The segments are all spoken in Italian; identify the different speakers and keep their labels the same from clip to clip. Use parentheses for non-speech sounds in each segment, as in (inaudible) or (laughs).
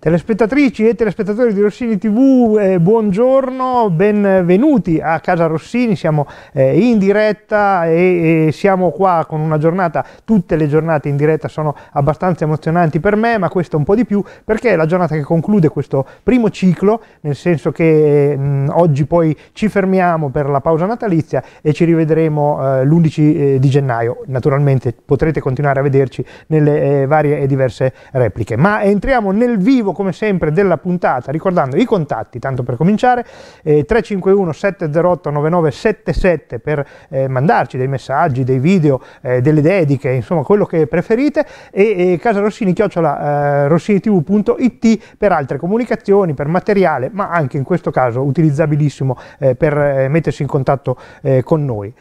Speaker 1: Telespettatrici e telespettatori di Rossini TV, eh, buongiorno, benvenuti a Casa Rossini, siamo eh, in diretta e, e, siamo qua con una giornata, tutte le giornate in diretta sono abbastanza emozionanti per me, ma questa un po' di più perché è la giornata che conclude questo primo ciclo, nel senso che mh, mm, oggi poi ci fermiamo per la pausa natalizia e ci rivedremo eh, l'11 eh, di gennaio, naturalmente potrete continuare a vederci nelle eh, varie e diverse repliche, ma entriamo nel vivo l'arrivo come sempre della puntata, ricordando i contatti, tanto per cominciare, eh, 351 708 9977 per eh, mandarci dei messaggi, dei video, eh, delle dediche, insomma quello che preferite e, e rossini chiocciola eh, rossinitv.it per altre comunicazioni, per materiale, ma anche in questo caso utilizzabilissimo eh, per eh, mettersi in contatto con noi.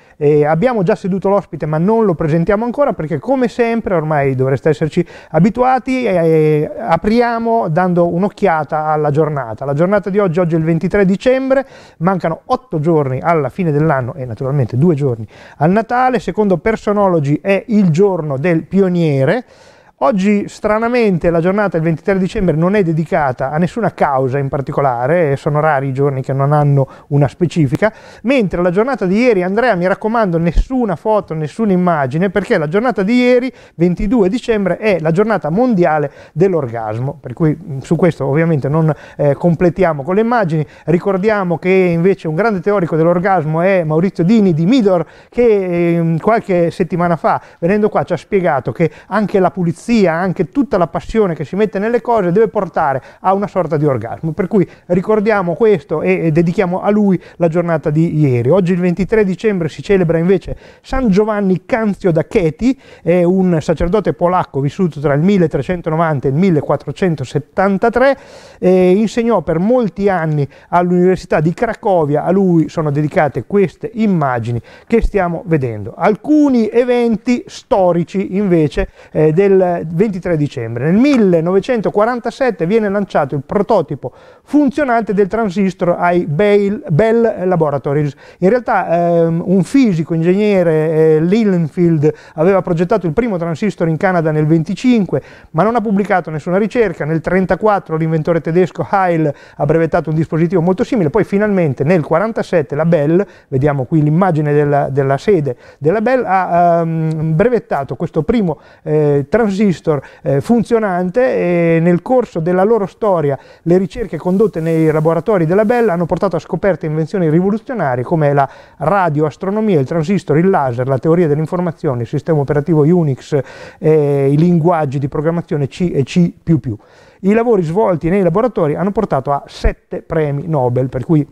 Speaker 1: abbiamo già seduto l'ospite ma non lo presentiamo ancora perché come sempre ormai dovreste esserci abituati, apriamo dando un'occhiata alla giornata. La giornata di oggi, oggi è il 23 dicembre, mancano 8 giorni alla fine dell'anno e naturalmente 2 giorni al Natale. Secondo Personology è il giorno del pioniere, Oggi stranamente la giornata del 23 dicembre non è dedicata a nessuna causa in particolare, eh, sono rari i giorni che non hanno una specifica, mentre la giornata di ieri, Andrea mi raccomando nessuna foto, nessuna immagine, perché la giornata di ieri, 22 dicembre, è la giornata mondiale dell'orgasmo, per cui mm, su questo ovviamente non eh, completiamo con le immagini, ricordiamo che invece un grande teorico dell'orgasmo è Maurizio Dini di Midor che eh, qualche settimana fa venendo qua ci ha spiegato che anche la pulizia pazzia, anche tutta la passione che si mette nelle cose deve portare a una sorta di orgasmo. Per cui ricordiamo questo e dedichiamo a lui la giornata di ieri. Oggi il 23 dicembre si celebra invece San Giovanni Canzio da Cheti, è un sacerdote polacco vissuto tra il 1390 e il 1473, eh, insegnò per molti anni all'Università di Cracovia, a lui sono dedicate queste immagini che stiamo vedendo. Alcuni eventi storici invece eh, del 23 dicembre. Nel 1947 viene lanciato il prototipo funzionante del transistor ai Bell, Bell Laboratories. In realtà ehm, un fisico, ingegnere, eh, Lillenfield, aveva progettato il primo transistor in Canada nel 25, ma non ha pubblicato nessuna ricerca. Nel 34 l'inventore tedesco Heil ha brevettato un dispositivo molto simile, poi finalmente nel 47 la Bell, vediamo qui l'immagine della, della sede della Bell, ha ehm, brevettato questo primo eh, transistor transistor eh, funzionante e nel corso della loro storia le ricerche condotte nei laboratori della Bell hanno portato a scoperte invenzioni rivoluzionarie come la radioastronomia, il transistor, il laser, la teoria dell'informazione, il sistema operativo Unix, eh, i linguaggi di programmazione C e C++. I lavori svolti nei laboratori hanno portato a sette premi Nobel, per cui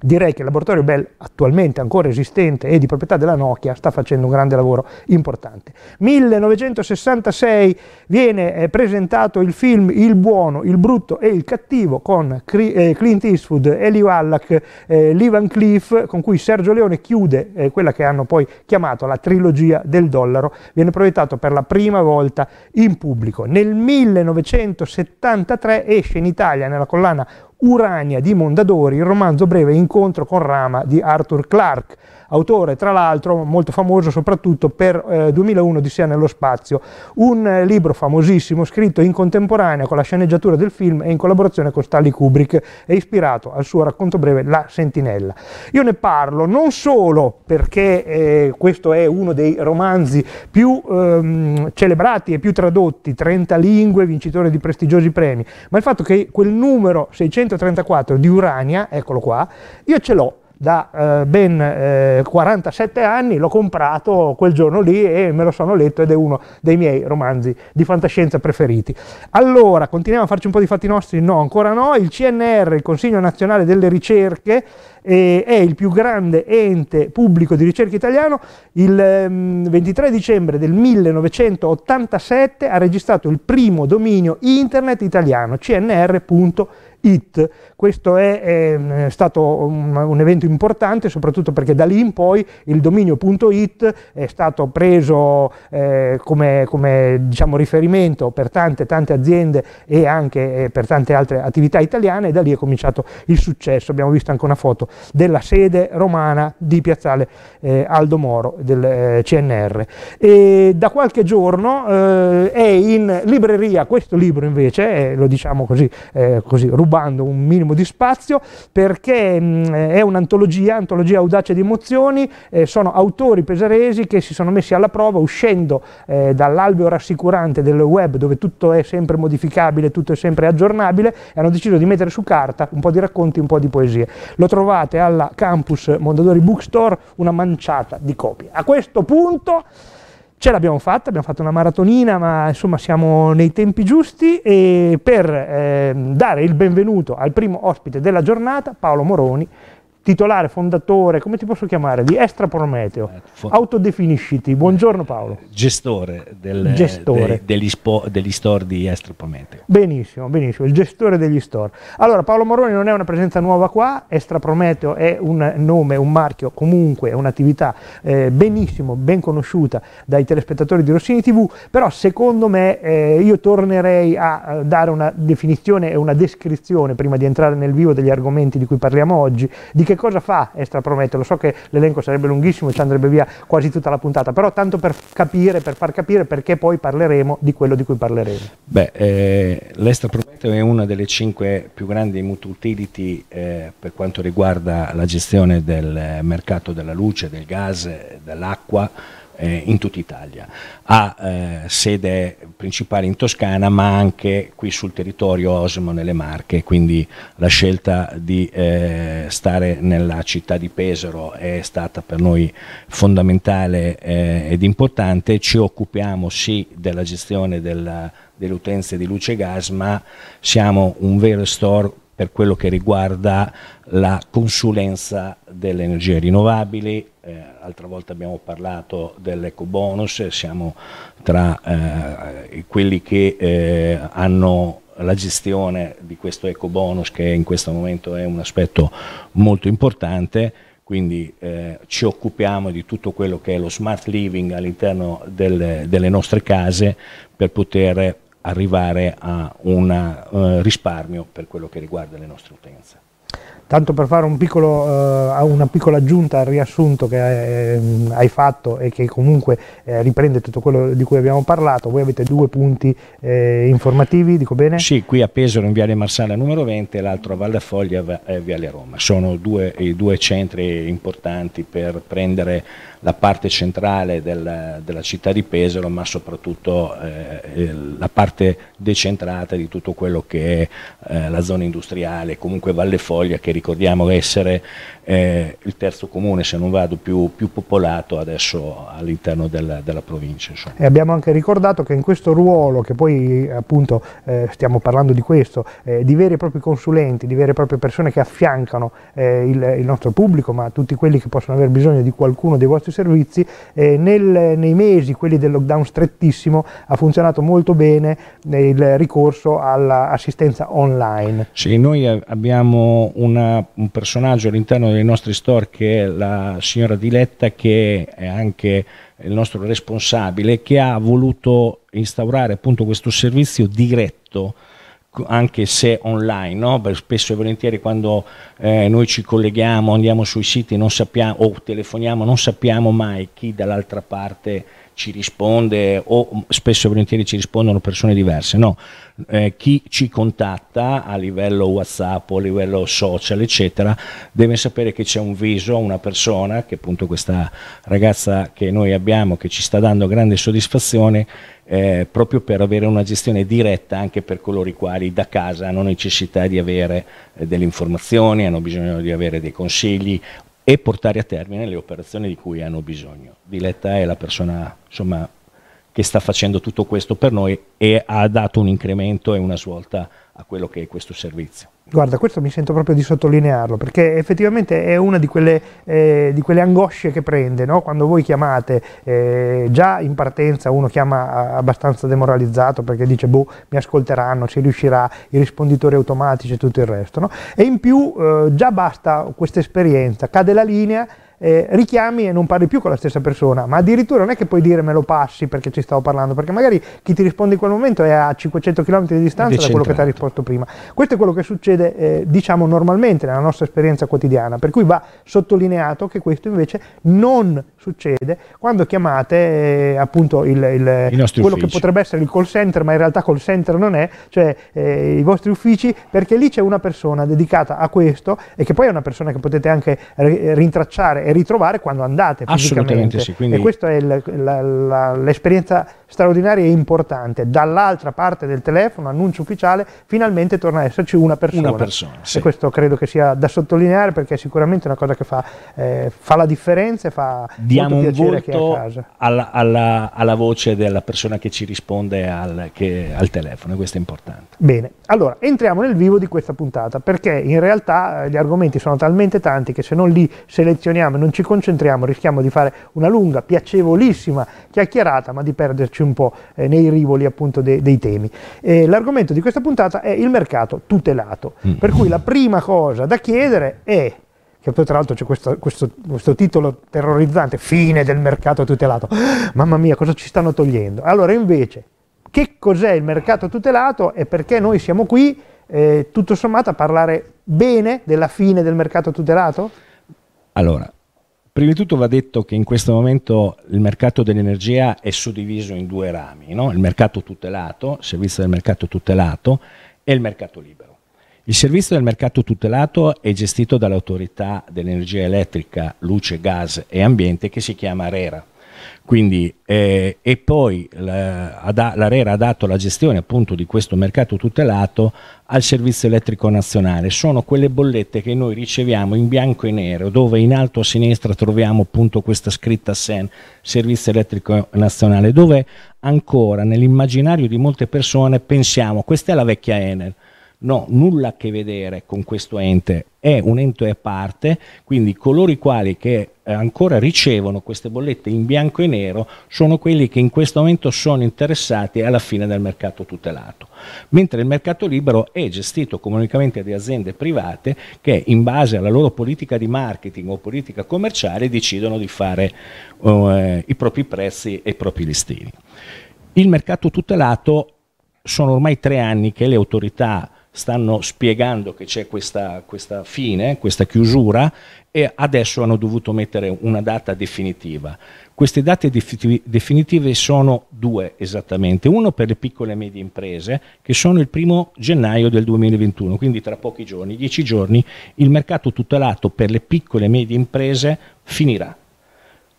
Speaker 1: direi che il laboratorio Bell, attualmente ancora esistente e di proprietà della Nokia, sta facendo un grande lavoro importante. 1966 viene eh, presentato il film Il buono, il brutto e il cattivo con eh, Clint Eastwood, Eli Wallach, eh, Lee Van Cleef, con cui Sergio Leone chiude eh, quella che hanno poi chiamato la trilogia del dollaro, viene proiettato per la prima volta in pubblico. Nel 1973 esce in Italia nella collana Urania di Mondadori, il romanzo breve Incontro con Rama di Arthur Clarke autore tra l'altro molto famoso soprattutto per eh, 2001 di Sia nello spazio, un eh, libro famosissimo scritto in contemporanea con la sceneggiatura del film e in collaborazione con Stanley Kubrick e ispirato al suo racconto breve La Sentinella. Io ne parlo non solo perché eh, questo è uno dei romanzi più ehm, celebrati e più tradotti, 30 lingue, vincitore di prestigiosi premi, ma il fatto che quel numero 634 di Urania, eccolo qua, io ce l'ho da eh, ben eh, 47 anni, l'ho comprato quel giorno lì e me lo sono letto ed è uno dei miei romanzi di fantascienza preferiti. Allora, continuiamo a farci un po' di fatti nostri? No, ancora no. Il CNR, il Consiglio Nazionale delle Ricerche, eh, è il più grande ente pubblico di ricerca italiano. Il ehm, 23 dicembre del 1987 ha registrato il primo dominio internet italiano, cnr.it It. Questo è, ehm, è stato un, un, evento importante, soprattutto perché da lì in poi il dominio.it è stato preso eh, come, come diciamo, riferimento per tante, tante aziende e anche eh, per tante altre attività italiane e da lì è cominciato il successo. Abbiamo visto anche una foto della sede romana di Piazzale eh, Aldo Moro del eh, CNR. E da qualche giorno eh, è in libreria questo libro invece, eh, lo diciamo così, così rubato rubando un minimo di spazio perché mh, mm, è un'antologia, antologia audace di emozioni, eh, sono autori pesaresi che si sono messi alla prova uscendo eh, dall'alveo rassicurante del web dove tutto è sempre modificabile, tutto è sempre aggiornabile e hanno deciso di mettere su carta un po' di racconti, un po' di poesie. Lo trovate alla Campus Mondadori Bookstore, una manciata di copie. A questo punto ce l'abbiamo fatta, abbiamo fatto una maratonina, ma insomma siamo nei tempi giusti e per eh, dare il benvenuto al primo ospite della giornata, Paolo Moroni, titolare, fondatore, come ti posso chiamare, di Estra Prometeo. Eh, Autodefinisciti. Buongiorno Paolo.
Speaker 2: Gestore, del, gestore. De, degli, spo, degli, store di Estra Prometeo.
Speaker 1: Benissimo, benissimo, il gestore degli store. Allora Paolo Moroni non è una presenza nuova qua, Estra Prometeo è un nome, un marchio, comunque è un'attività eh, benissimo, ben conosciuta dai telespettatori di Rossini TV, però secondo me eh, io tornerei a eh, dare una definizione e una descrizione prima di entrare nel vivo degli argomenti di cui parliamo oggi, di che che cosa fa Estraprometeo? Lo so che l'elenco sarebbe lunghissimo e ci andrebbe via quasi tutta la puntata, però tanto per capire, per far capire perché poi parleremo di quello di cui parleremo.
Speaker 2: Beh, eh, l'Estraprometeo è una delle cinque più grandi mututility eh, per quanto riguarda la gestione del mercato della luce, del gas, dell'acqua eh, in tutta Italia. Ha eh, sede principale in Toscana ma anche qui sul territorio Osmo nelle Marche, quindi la scelta di eh, stare nella città di Pesaro è stata per noi fondamentale eh, ed importante. Ci occupiamo sì della gestione della, delle utenze di luce e gas ma siamo un vero store per quello che riguarda la consulenza delle energie rinnovabili, eh, altra volta abbiamo parlato dell'eco bonus, siamo tra eh, quelli che eh, hanno la gestione di questo eco bonus che in questo momento è un aspetto molto importante, quindi eh, ci occupiamo di tutto quello che è lo smart living all'interno del, delle nostre case per poter arrivare a un eh, risparmio per quello che riguarda le nostre utenze
Speaker 1: tanto per fare un piccolo, eh, una piccola aggiunta al riassunto che eh, hai fatto e che comunque eh, riprende tutto quello di cui abbiamo parlato, voi avete due punti eh, informativi, dico bene?
Speaker 2: Sì, qui a Pesaro in Viale Marsala numero 20 e l'altro a Valdafoglia e eh, Viale Roma, sono due, i due centri importanti per prendere la parte centrale del, della città di Pesaro, ma soprattutto eh, la parte decentrata di tutto quello che è eh, la zona industriale, comunque Valle Foglia che ricordiamo essere eh, il terzo comune, se non vado, più, più popolato adesso all'interno della, della, provincia. Insomma.
Speaker 1: E abbiamo anche ricordato che in questo ruolo, che poi appunto eh, stiamo parlando di questo, eh, di veri e propri consulenti, di vere e proprie persone che affiancano eh, il, il nostro pubblico, ma tutti quelli che possono aver bisogno di qualcuno dei vostri servizi, eh, nel, nei mesi, quelli del lockdown strettissimo, ha funzionato molto bene il ricorso all'assistenza online.
Speaker 2: Sì, noi abbiamo una, un personaggio all'interno dei nostri store che è la signora Diletta che è anche il nostro responsabile che ha voluto instaurare appunto questo servizio diretto anche se online, no? spesso e volentieri quando eh, noi ci colleghiamo, andiamo sui siti non sappiamo, o telefoniamo, non sappiamo mai chi dall'altra parte ci risponde o spesso e volentieri ci rispondono persone diverse, no, eh, chi ci contatta a livello Whatsapp o a livello social, eccetera, deve sapere che c'è un viso, una persona, che appunto questa ragazza che noi abbiamo, che ci sta dando grande soddisfazione, eh, proprio per avere una gestione diretta anche per coloro i quali da casa hanno necessità di avere eh, delle informazioni, hanno bisogno di avere dei consigli e portare a termine le operazioni di cui hanno bisogno. Diletta è la persona insomma, che sta facendo tutto questo per noi e ha dato un incremento e una svolta a quello che è questo servizio.
Speaker 1: Guarda, questo mi sento proprio di sottolinearlo, perché effettivamente è una di quelle, eh, di quelle angosce che prende, no? quando voi chiamate, eh, già in partenza uno chiama abbastanza demoralizzato perché dice, boh, mi ascolteranno, ci riuscirà, i risponditori automatici e tutto il resto, no? e in più eh, già basta questa esperienza, cade la linea, eh, richiami e non parli più con la stessa persona, ma addirittura non è che puoi dire me lo passi perché ci stavo parlando, perché magari chi ti risponde in quel momento è a 500 km di distanza da quello che ti ha risposto prima. Questo è quello che succede, eh, diciamo, normalmente nella nostra esperienza quotidiana, per cui va sottolineato che questo invece non succede quando chiamate eh, appunto il, il, quello uffici. che potrebbe essere il call center, ma in realtà call center non è, cioè eh, i vostri uffici, perché lì c'è una persona dedicata a questo e che poi è una persona che potete anche rintracciare e ritrovare quando andate Assolutamente sì, quindi... E questa è il, la, la, l'esperienza straordinaria e importante. Dall'altra parte del telefono, annuncio ufficiale, finalmente torna a esserci una persona. Una persona sì. E questo credo che sia da sottolineare perché è sicuramente una cosa che fa, eh, fa la differenza e fa Diamo molto piacere che è a casa.
Speaker 2: Alla, alla, alla, voce della persona che ci risponde al, che, al telefono, questo è importante.
Speaker 1: Bene, allora entriamo nel vivo di questa puntata perché in realtà eh, gli argomenti sono talmente tanti che se non li selezioniamo non ci concentriamo rischiamo di fare una lunga, piacevolissima chiacchierata, ma di perderci un po' eh, nei rivoli appunto de dei temi. Eh, l'argomento di questa puntata è il mercato tutelato, mm. per cui la prima cosa da chiedere è che poi tra l'altro c'è questo, questo, questo, titolo terrorizzante, fine del mercato tutelato, (gasps) mamma mia cosa ci stanno togliendo? Allora invece, che cos'è il mercato tutelato e perché noi siamo qui eh, tutto sommato a parlare bene della fine del mercato tutelato?
Speaker 2: Allora, Prima di tutto va detto che in questo momento il mercato dell'energia è suddiviso in due rami, no? il mercato tutelato, il servizio del mercato tutelato e il mercato libero. Il servizio del mercato tutelato è gestito dall'autorità dell'energia elettrica, luce, gas e ambiente che si chiama RERA, quindi, eh, e poi l'ARERA ha dato la gestione appunto di questo mercato tutelato al servizio elettrico nazionale. Sono quelle bollette che noi riceviamo in bianco e nero, dove in alto a sinistra troviamo appunto questa scritta SEN, servizio elettrico nazionale, dove ancora nell'immaginario di molte persone pensiamo questa è la vecchia Enel no, nulla a che vedere con questo ente, è un ente a parte, quindi coloro i quali che eh, ancora ricevono queste bollette in bianco e nero sono quelli che in questo momento sono interessati alla fine del mercato tutelato, mentre il mercato libero è gestito comunicamente da aziende private che in base alla loro politica di marketing o politica commerciale decidono di fare eh, i propri prezzi e i propri listini. Il mercato tutelato sono ormai tre anni che le autorità stanno spiegando che c'è questa, questa, fine, questa chiusura e adesso hanno dovuto mettere una data definitiva. Queste date definitive sono due esattamente, uno per le piccole e medie imprese che sono il primo gennaio del 2021, quindi tra pochi giorni, dieci giorni, il mercato tutelato per le piccole e medie imprese finirà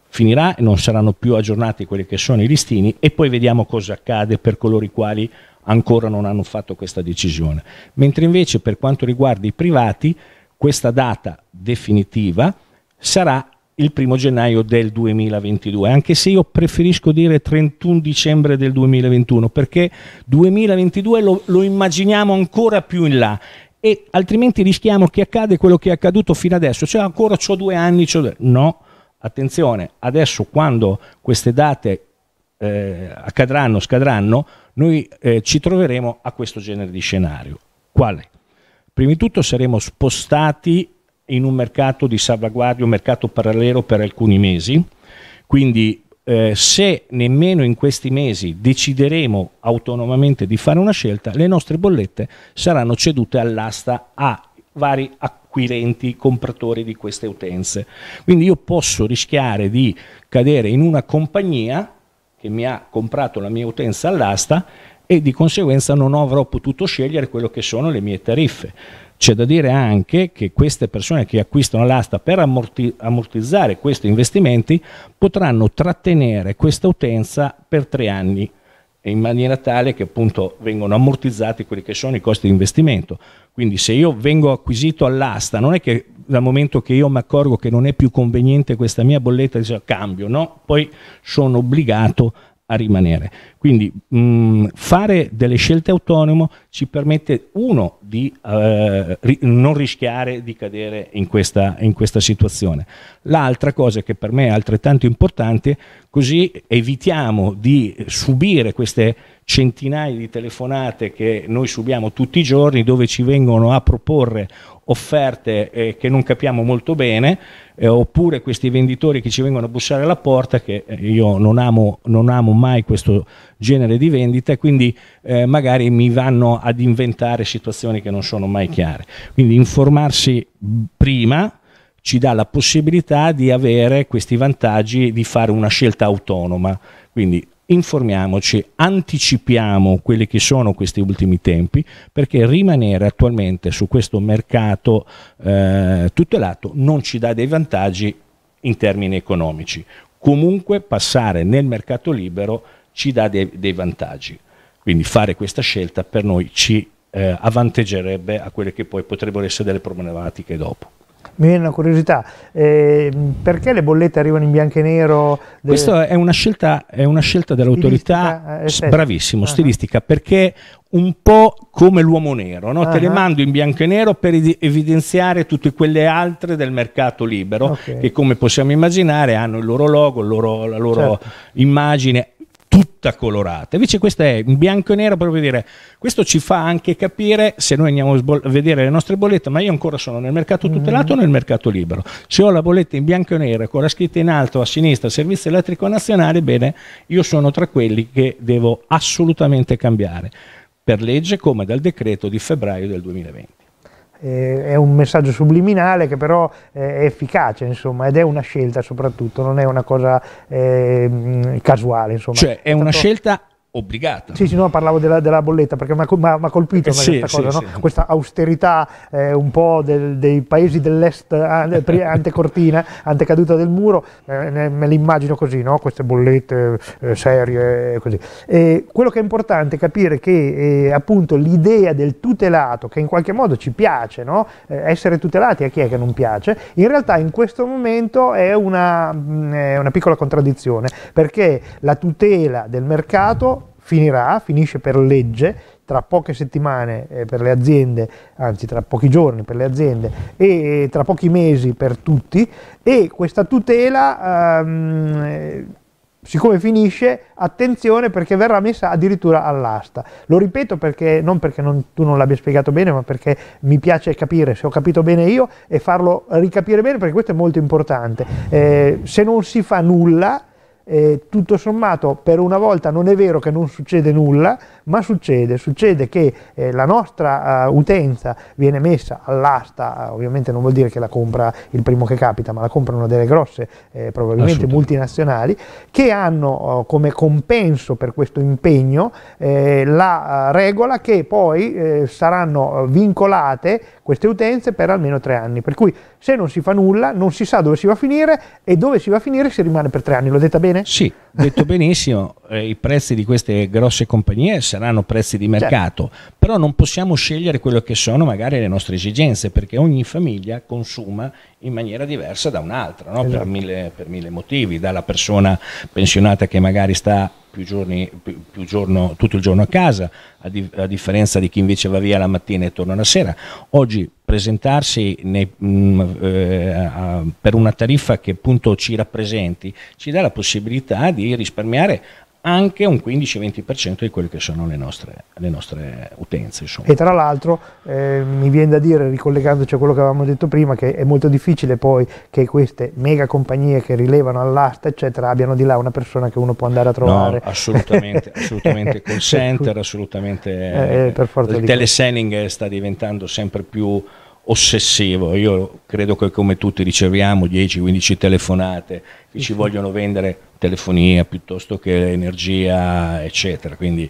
Speaker 2: finirà e non saranno più aggiornati quelli che sono i listini e poi vediamo cosa accade per coloro i quali ancora non hanno fatto questa decisione. Mentre invece per quanto riguarda i privati, questa data definitiva sarà il primo gennaio del 2022, anche se io preferisco dire 31 dicembre del 2021, perché 2022 lo, lo immaginiamo ancora più in là e altrimenti rischiamo che accade quello che è accaduto fino adesso, cioè ancora ho due anni, c'ho due... no, attenzione, adesso quando queste date eh, accadranno, scadranno, noi eh, ci troveremo a questo genere di scenario. Quale? Prima di tutto saremo spostati in un mercato di salvaguardia, un mercato parallelo per alcuni mesi, quindi eh, se nemmeno in questi mesi decideremo autonomamente di fare una scelta, le nostre bollette saranno cedute all'asta a vari acquirenti, compratori di queste utenze. Quindi io posso rischiare di cadere in una compagnia che mi ha comprato la mia utenza all'asta e di conseguenza non avrò potuto scegliere quello che sono le mie tariffe. C'è da dire anche che queste persone che acquistano l'asta per ammorti- ammortizzare questi investimenti potranno trattenere questa utenza per tre anni in maniera tale che appunto vengono ammortizzati quelli che sono i costi di investimento. Quindi se io vengo acquisito all'asta, non è che dal momento che io mi accorgo che non è più conveniente questa mia bolletta, dice, cambio, no? Poi sono obbligato a rimanere. Quindi mh, mm, fare delle scelte autonome ci permette, uno, di eh, ri- non rischiare di cadere in questa, in questa situazione. L'altra cosa che per me è altrettanto importante, così evitiamo di subire queste centinaia di telefonate che noi subiamo tutti i giorni dove ci vengono a proporre offerte eh, che non capiamo molto bene eh, oppure questi venditori che ci vengono a bussare alla porta che eh, io non amo, non amo mai questo genere di vendita e quindi eh, magari mi vanno ad inventare situazioni che non sono mai chiare quindi informarsi prima ci dà la possibilità di avere questi vantaggi di fare una scelta autonoma quindi informiamoci, anticipiamo quelli che sono questi ultimi tempi, perché rimanere attualmente su questo mercato eh, tutelato non ci dà dei vantaggi in termini economici. Comunque passare nel mercato libero ci dà dei, dei vantaggi. Quindi fare questa scelta per noi ci eh, avvanteggerebbe a quelle che poi potrebbero essere delle problematiche dopo
Speaker 1: mi viene una curiosità, eh, perché le bollette arrivano in bianco e nero?
Speaker 2: De... Questa è una scelta, è una scelta dell'autorità, eh, bravissimo, uh ah, -huh. Ah. stilistica, perché un po' come l'uomo nero, no? uh -huh. te le ah, mando in bianco e nero per evidenziare tutte quelle altre del mercato libero okay. che come possiamo immaginare hanno il loro logo, il loro, la loro certo. immagine, tutta colorata. Invece questa è in bianco e nero proprio dire questo ci fa anche capire se noi andiamo a vedere le nostre bollette, ma io ancora sono nel mercato tutelato mm. o nel mercato libero. Se ho la bolletta in bianco e nero con la scritta in alto a sinistra Servizio Elettrico Nazionale, bene, io sono tra quelli che devo assolutamente cambiare per legge come dal decreto di febbraio del 2020
Speaker 1: eh, è un messaggio subliminale che però eh, è efficace insomma ed è una scelta soprattutto non è una cosa eh, mm, casuale insomma cioè è, è una scelta obbligata. Sì, sì, no, parlavo della, della bolletta perché mi ha colpito eh, sì, questa, sì, cosa, sì, no? questa austerità eh, un po' del, dei paesi dell'est eh, antecortina, antecaduta del muro, eh, me le immagino così, no? queste bollette eh, serie così. E quello che è importante è capire che appunto l'idea del tutelato, che in qualche modo ci piace, no? essere tutelati a chi è che non piace, in realtà in questo momento è una, mh, mm, una piccola contraddizione perché la tutela del mercato finirà, finisce per legge tra poche settimane eh, per le aziende, anzi tra pochi giorni per le aziende e tra pochi mesi per tutti e questa tutela ehm, eh, siccome finisce, attenzione perché verrà messa addirittura all'asta. Lo ripeto perché, non perché non, tu non l'abbia spiegato bene, ma perché mi piace capire se ho capito bene io e farlo ricapire bene perché questo è molto importante. Eh, se non si fa nulla eh, tutto sommato per una volta non è vero che non succede nulla, ma succede, succede che eh, la nostra uh, utenza viene messa all'asta, eh, ovviamente non vuol dire che la compra il primo che capita, ma la comprano delle grosse, eh, probabilmente multinazionali, che hanno uh, come compenso per questo impegno eh, la uh, regola che poi saranno vincolate queste utenze per almeno tre anni, per cui se non si fa nulla non si sa dove si va a finire e dove si va a finire si rimane per tre
Speaker 2: anni, l'ho detta bene bene? Sì, detto (laughs) benissimo, eh, i prezzi di queste grosse compagnie saranno prezzi di certo. mercato, certo. però non possiamo scegliere quello che sono magari le nostre esigenze, perché ogni famiglia consuma in maniera diversa da un'altra, no? esatto. per, mille, per mille motivi, dalla persona pensionata che magari sta più giorni, più, più giorno, tutto il giorno a casa, a, di, a, differenza di chi invece va via la mattina e torna la sera. Oggi presentarsi nei, mh, mm, eh, a, per una tariffa che appunto ci rappresenti, ci dà la possibilità di risparmiare anche un 15-20% di quelle che sono le nostre, le nostre utenze. Insomma. E
Speaker 1: tra l'altro eh, mi viene da dire, ricollegandoci a quello che avevamo detto prima, che è molto difficile poi che queste mega compagnie che rilevano all'asta, eccetera, abbiano di là una persona che uno può andare a trovare. No, assolutamente, assolutamente (laughs) call center, assolutamente...
Speaker 2: Eh, eh, per forza il teleselling sta diventando sempre più ossessivo. Io credo che come tutti riceviamo 10-15 telefonate che ci vogliono vendere telefonia piuttosto che energia, eccetera. Quindi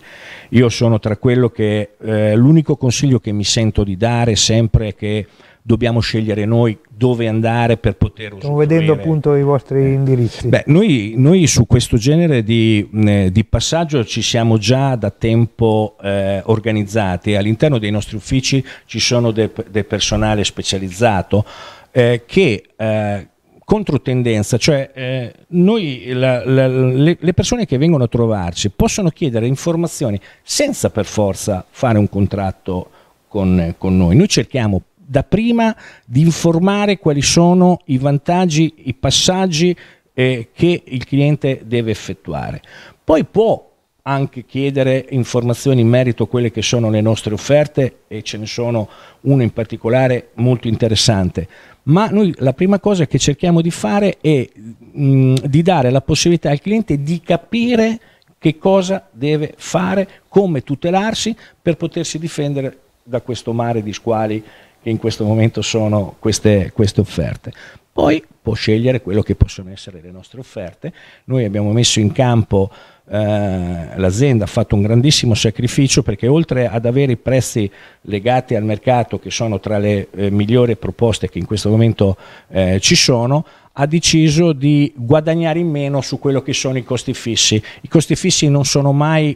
Speaker 2: io sono tra quello che eh, l'unico consiglio che mi sento di dare sempre è che dobbiamo scegliere noi dove andare per poter usare.
Speaker 1: Stiamo vedendo appunto i vostri eh. indirizzi. Beh,
Speaker 2: noi, noi, su questo genere di, eh, di, passaggio ci siamo già da tempo eh, organizzati, all'interno dei nostri uffici ci sono del, del personale specializzato eh, che... Eh, controtendenza, cioè eh, noi, la, la, le, le, persone che vengono a trovarci possono chiedere informazioni senza per forza fare un contratto con, con noi. Noi cerchiamo dapprima di informare quali sono i vantaggi, i passaggi eh, che il cliente deve effettuare. Poi può anche chiedere informazioni in merito a quelle che sono le nostre offerte e ce ne sono una in particolare molto interessante. Ma noi la prima cosa che cerchiamo di fare è mh, di dare la possibilità al cliente di capire che cosa deve fare, come tutelarsi per potersi difendere da questo mare di squali che in questo momento sono queste, queste offerte. Poi può scegliere quello che possono essere le nostre offerte. Noi abbiamo messo in campo eh, l'azienda ha fatto un grandissimo sacrificio perché oltre ad avere i prezzi legati al mercato che sono tra le eh, migliori proposte che in questo momento eh, ci sono, ha deciso di guadagnare in meno su quello che sono i costi fissi. I costi fissi non sono mai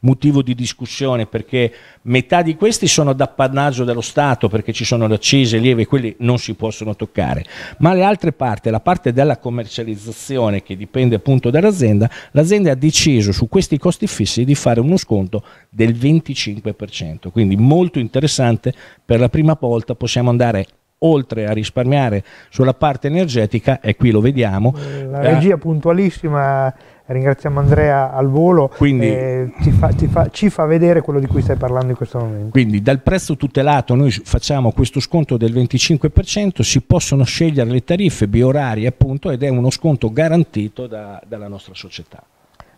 Speaker 2: motivo di discussione perché metà di questi sono d'appannaggio dello Stato perché ci sono le accise lieve quelli non si possono toccare, ma le altre parti, la parte della commercializzazione che dipende appunto dall'azienda, l'azienda ha deciso su questi costi fissi di fare uno sconto del 25%, quindi molto interessante, per la prima volta possiamo andare oltre a risparmiare sulla parte energetica, e qui lo vediamo. La regia
Speaker 1: eh, puntualissima ringraziamo Andrea al volo quindi, eh, ci, fa, ci, fa, ci, fa, vedere quello di cui stai parlando in questo momento
Speaker 2: quindi dal prezzo tutelato noi facciamo questo sconto del 25% si possono scegliere le tariffe biorarie appunto ed è uno sconto garantito da, dalla nostra società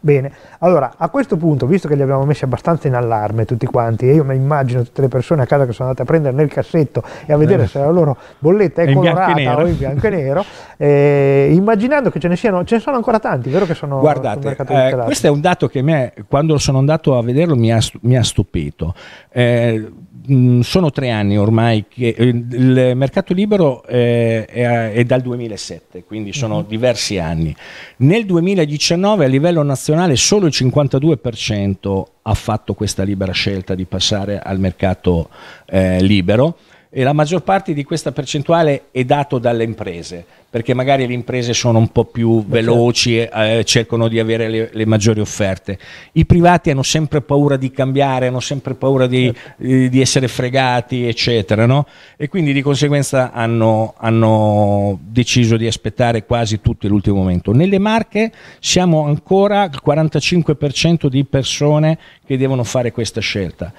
Speaker 2: Bene, allora a questo punto, visto che li abbiamo messi abbastanza
Speaker 1: in allarme tutti quanti, e io mi immagino tutte le persone a casa che sono andate a prendere nel cassetto e a vedere eh. se la loro bolletta è, è colorata o in bianco e nero, eh, immaginando che ce ne siano, ce ne sono ancora tanti, vero che sono Guardate, eh, questo
Speaker 2: è un dato che me, quando sono andato a vederlo mi ha, mi ha stupito. Eh, Mm, sono tre anni ormai che eh, il mercato libero eh, è, è, dal 2007, quindi sono mm-hmm. diversi anni. Nel 2019 a livello nazionale solo il 52% ha fatto questa libera scelta di passare al mercato eh, libero e la maggior parte di questa percentuale è dato dalle imprese, perché magari le imprese sono un po' più certo. veloci e eh, cercano di avere le, le, maggiori offerte. I privati hanno sempre paura di cambiare, hanno sempre paura di, eh, di essere fregati, eccetera, no? E quindi di conseguenza hanno, hanno deciso di aspettare quasi tutti l'ultimo momento. Nelle Marche siamo ancora al 45% di persone che devono fare questa scelta,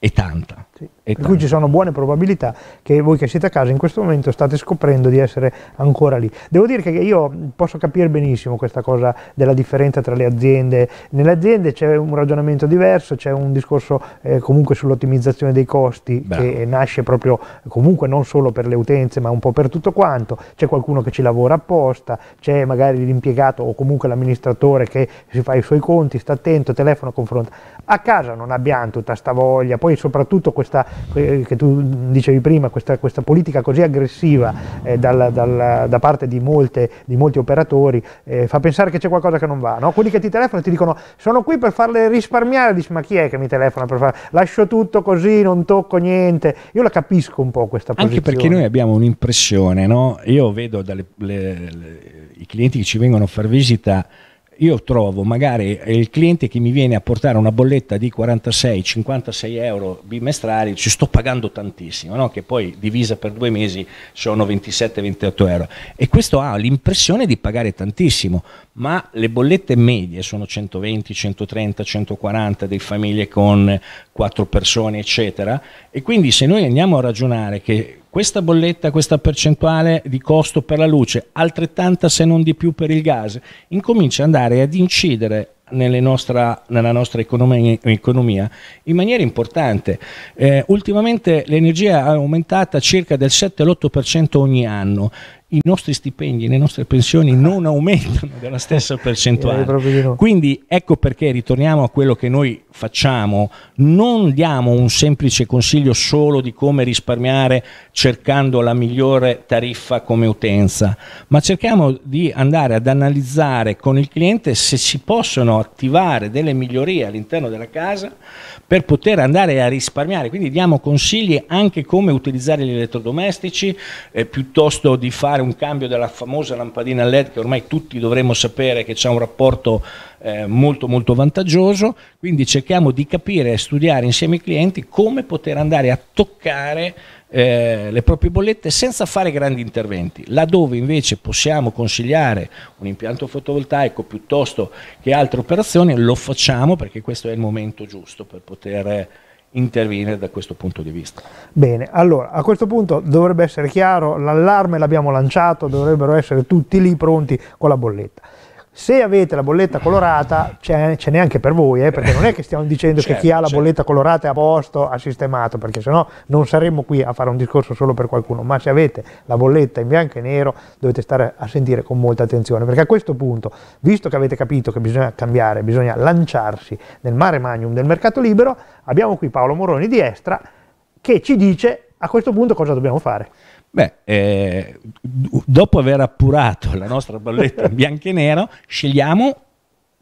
Speaker 2: è tanta sì. Per tanto. cui ci sono buone probabilità che voi che
Speaker 1: siete a casa in questo momento state scoprendo di essere ancora lì. Devo dire che io posso capire benissimo questa cosa della differenza tra le aziende. Nelle aziende c'è un ragionamento diverso, c'è un discorso eh, comunque sull'ottimizzazione dei costi Bravo. che nasce proprio comunque non solo per le utenze ma un po' per tutto quanto. C'è qualcuno che ci lavora apposta, c'è magari l'impiegato o comunque l'amministratore che si fa i suoi conti, sta attento, telefono, confronta. A casa non abbiamo tutta sta voglia, poi soprattutto questa questa, che tu dicevi prima, questa, questa politica così aggressiva eh, dal, dal, da parte di, molte, di molti operatori eh, fa pensare che c'è qualcosa che non va. No? Quelli che ti telefonano ti dicono sono qui per farle risparmiare, dici ma chi è che mi telefona per fare? Lascio tutto così, non tocco niente. Io la capisco un po' questa Anche posizione. Anche perché
Speaker 2: noi abbiamo un'impressione, no? io vedo dalle, le, le, i clienti che ci vengono a far visita io trovo magari il cliente che mi viene a portare una bolletta di 46-56 euro bimestrali, ci sto pagando tantissimo, no? che poi divisa per due mesi sono 27-28 euro. E questo ha l'impressione di pagare tantissimo, ma le bollette medie sono 120, 130, 140 di famiglie con quattro persone, eccetera. E quindi se noi andiamo a ragionare che questa bolletta, questa percentuale di costo per la luce, altrettanta se non di più per il gas, incomincia ad andare ad incidere nostra, nella nostra economia, economia, in maniera importante. Eh, ultimamente l'energia è aumentata circa del 7-8% ogni anno i nostri stipendi e le nostre pensioni non (laughs) aumentano della stessa percentuale. Quindi ecco perché ritorniamo a quello che noi facciamo, non diamo un semplice consiglio solo di come risparmiare cercando la migliore tariffa come utenza, ma cerchiamo di andare ad analizzare con il cliente se si possono attivare delle migliorie all'interno della casa per poter andare a risparmiare. Quindi diamo consigli anche come utilizzare gli elettrodomestici eh, piuttosto di fare fare un cambio della famosa lampadina LED che ormai tutti dovremmo sapere che c'è un rapporto eh, molto molto vantaggioso, quindi cerchiamo di capire e studiare insieme ai clienti come poter andare a toccare eh, le proprie bollette senza fare grandi interventi. Laddove invece possiamo consigliare un impianto fotovoltaico piuttosto che altre operazioni, lo facciamo perché questo è il momento giusto per poter eh, interviene da questo punto di vista.
Speaker 1: Bene, allora a questo punto dovrebbe essere chiaro, l'allarme l'abbiamo lanciato, dovrebbero essere tutti lì pronti con la bolletta. Se avete la bolletta colorata, ce n'è anche per voi, eh, perché non è che stiamo dicendo certo, che chi ha la certo. bolletta colorata è a posto, ha sistemato, perché sennò non saremmo qui a fare un discorso solo per qualcuno, ma se avete la bolletta in bianco e nero dovete stare a sentire con molta attenzione, perché a questo punto, visto che avete capito che bisogna cambiare, bisogna lanciarsi nel mare magnum del mercato libero, abbiamo qui Paolo Moroni di Estra che ci dice a questo punto cosa dobbiamo fare.
Speaker 2: Beh, eh, dopo aver appurato la nostra balletta in bianco e nero, scegliamo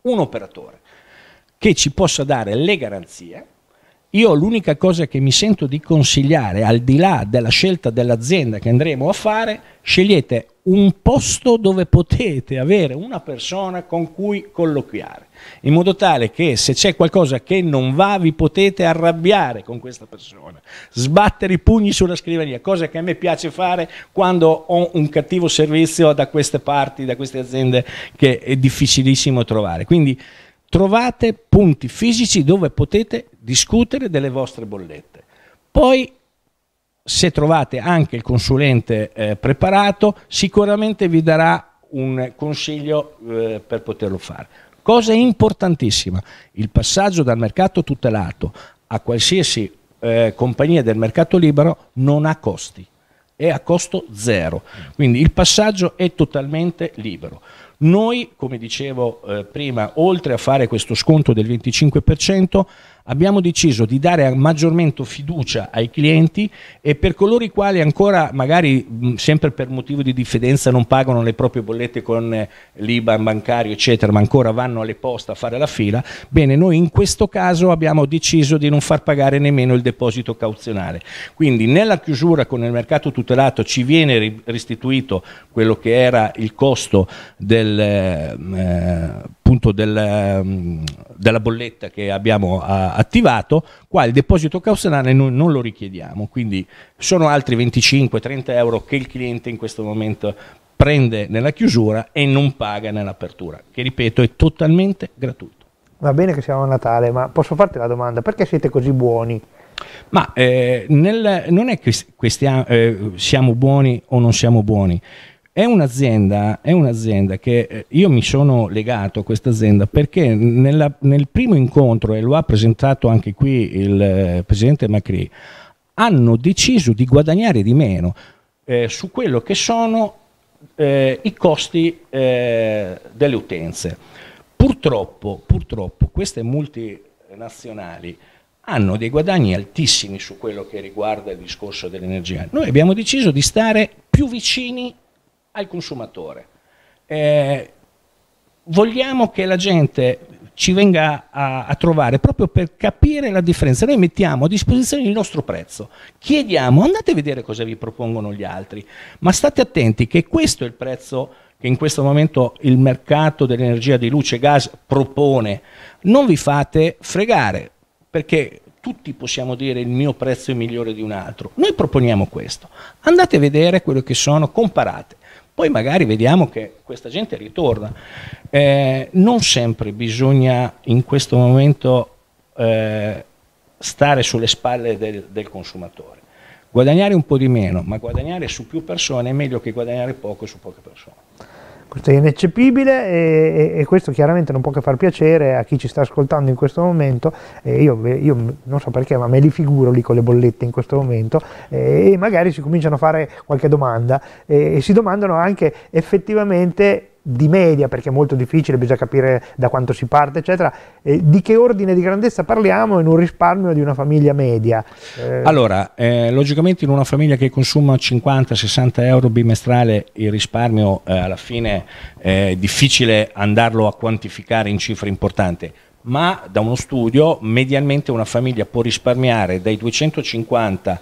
Speaker 2: un operatore che ci possa dare le garanzie. Io l'unica cosa che mi sento di consigliare, al di là della scelta dell'azienda che andremo a fare, scegliete un posto dove potete avere una persona con cui colloquiare in modo tale che se c'è qualcosa che non va vi potete arrabbiare con questa persona, sbattere i pugni sulla scrivania, cosa che a me piace fare quando ho un cattivo servizio da queste parti, da queste aziende che è difficilissimo trovare. Quindi trovate punti fisici dove potete discutere delle vostre bollette. Poi se trovate anche il consulente eh, preparato, sicuramente vi darà un consiglio eh, per poterlo fare cosa importantissima, il passaggio dal mercato tutelato a qualsiasi eh, compagnia del mercato libero non ha costi, è a costo zero, quindi il passaggio è totalmente libero. Noi, come dicevo eh, prima, oltre a fare questo sconto del 25%, abbiamo deciso di dare maggiormente fiducia ai clienti e per coloro i quali ancora magari sempre per motivo di diffidenza non pagano le proprie bollette con eh, l'IBAN bancario eccetera ma ancora vanno alle poste a fare la fila, bene noi in questo caso abbiamo deciso di non far pagare nemmeno il deposito cauzionale. Quindi nella chiusura con il mercato tutelato ci viene restituito quello che era il costo del eh, eh appunto del, ehm, della bolletta che abbiamo attivato, qua il deposito causelare noi non lo richiediamo, quindi sono altri 25-30 euro che il cliente in questo momento prende nella chiusura e non paga nell'apertura, che ripeto è totalmente gratuito.
Speaker 1: Va bene che siamo a Natale, ma posso farti la domanda, perché siete così buoni?
Speaker 2: Ma eh, nel, non è che questi, eh, siamo buoni o non siamo buoni, è un'azienda, è un'azienda, che eh, io mi sono legato a questa azienda perché nella, nel primo incontro, e lo ha presentato anche qui il eh, presidente Macri, hanno deciso di guadagnare di meno eh, su quello che sono eh, i costi eh, delle utenze. Purtroppo, purtroppo queste multinazionali hanno dei guadagni altissimi su quello che riguarda il discorso dell'energia. Noi abbiamo deciso di stare più vicini al consumatore. Eh, vogliamo che la gente ci venga a, a, trovare proprio per capire la differenza. Noi mettiamo a disposizione il nostro prezzo, chiediamo, andate a vedere cosa vi propongono gli altri, ma state attenti che questo è il prezzo che in questo momento il mercato dell'energia di luce e gas propone. Non vi fate fregare, perché tutti possiamo dire il mio prezzo è migliore di un altro. Noi proponiamo questo. Andate a vedere quello che sono, comparate. Poi magari vediamo che questa gente ritorna. Eh, non sempre bisogna in questo momento eh, stare sulle spalle del, del consumatore. Guadagnare un po' di meno, ma guadagnare su più persone è meglio che guadagnare poco su poche persone questo è ineccepibile
Speaker 1: e, e, e, questo chiaramente non può che far piacere a chi ci sta ascoltando in questo momento io, io, non so perché ma me li figuro lì con le bollette in questo momento e magari si cominciano a fare qualche domanda e, e si domandano anche effettivamente di media, perché è molto difficile, bisogna capire da quanto si parte, eccetera, eh, di che ordine di grandezza parliamo in un
Speaker 2: risparmio di una famiglia media? Eh... Allora, eh, logicamente in una famiglia che consuma 50-60 euro bimestrale il risparmio eh, alla fine è difficile andarlo a quantificare in cifre importanti, ma da uno studio medialmente una famiglia può risparmiare dai 250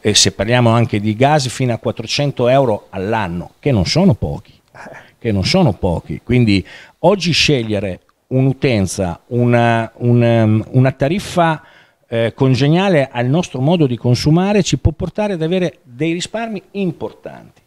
Speaker 2: e se parliamo anche di gas fino a 400 euro all'anno, che non sono pochi. Eh, che non sono pochi. Quindi oggi scegliere un'utenza, una, una, um, una tariffa eh, congeniale al nostro modo di consumare ci può portare ad avere dei risparmi importanti.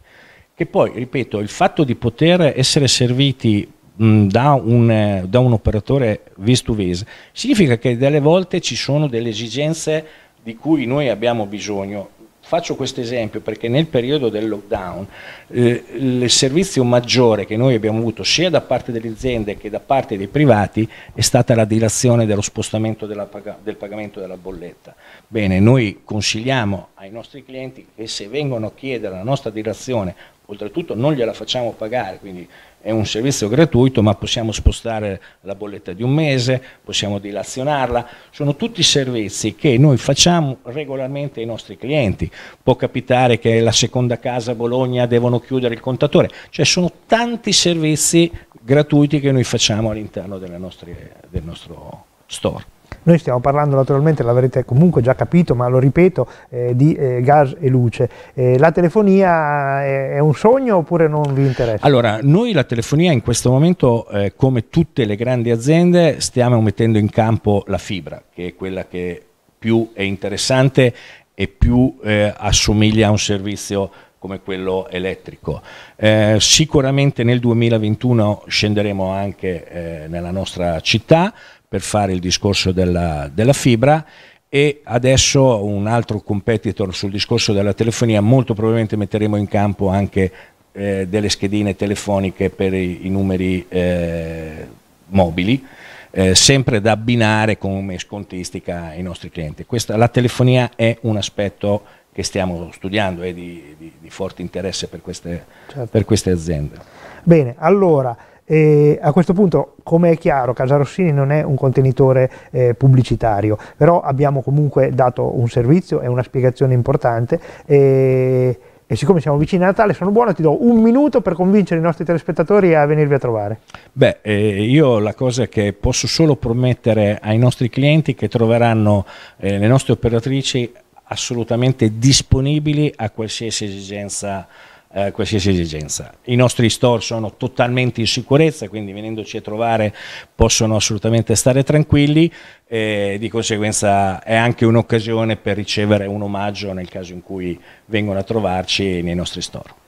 Speaker 2: Che poi, ripeto, il fatto di poter essere serviti mm, da, un, da, un, operatore vis-to-vis significa che delle volte ci sono delle esigenze di cui noi abbiamo bisogno. Faccio questo esempio perché nel periodo del lockdown eh, il servizio maggiore che noi abbiamo avuto sia da parte delle aziende che da parte dei privati è stata la dilazione dello spostamento della del pagamento della bolletta. Bene, noi consigliamo ai nostri clienti che se vengono a chiedere la nostra dilazione oltretutto non gliela facciamo pagare, quindi è un servizio gratuito, ma possiamo spostare la bolletta di un mese, possiamo dilazionarla, sono tutti servizi che noi facciamo regolarmente ai nostri clienti. Può capitare che la seconda casa a Bologna devono chiudere il contatore, cioè sono tanti servizi gratuiti che noi facciamo all'interno del nostro store.
Speaker 1: Noi stiamo parlando naturalmente, l'avrete comunque già capito, ma lo ripeto, eh, di eh, gas e luce. Eh, la telefonia è, è, un sogno oppure non vi interessa?
Speaker 2: Allora, noi la telefonia in questo momento, eh, come tutte le grandi aziende, stiamo mettendo in campo la fibra, che è quella che più è interessante e più eh, assomiglia a un servizio come quello elettrico. Eh, sicuramente nel 2021 scenderemo anche eh, nella nostra città, per fare il discorso della, della fibra e adesso un altro competitor sul discorso della telefonia, molto probabilmente metteremo in campo anche eh, delle schedine telefoniche per i, i numeri eh, mobili, eh, sempre da abbinare come scontistica ai nostri clienti. Questa, la telefonia è un aspetto che stiamo studiando e di, di, di forte interesse per queste, certo. per queste aziende.
Speaker 1: Bene, allora... E a questo punto, come è chiaro, Casa Rossini non è un contenitore eh, pubblicitario, però abbiamo comunque dato un servizio e una spiegazione importante. E, e siccome siamo vicini a Natale, sono buono, ti do un minuto per convincere i nostri telespettatori a venirvi a trovare.
Speaker 2: Beh, eh, io la cosa che posso solo promettere ai nostri clienti che troveranno eh, le nostre operatrici assolutamente disponibili a qualsiasi esigenza eh, qualsiasi esigenza. I nostri store sono totalmente in sicurezza, quindi venendoci a trovare possono assolutamente stare tranquilli e di conseguenza è anche un'occasione per ricevere un omaggio nel caso in cui vengono a trovarci nei nostri store.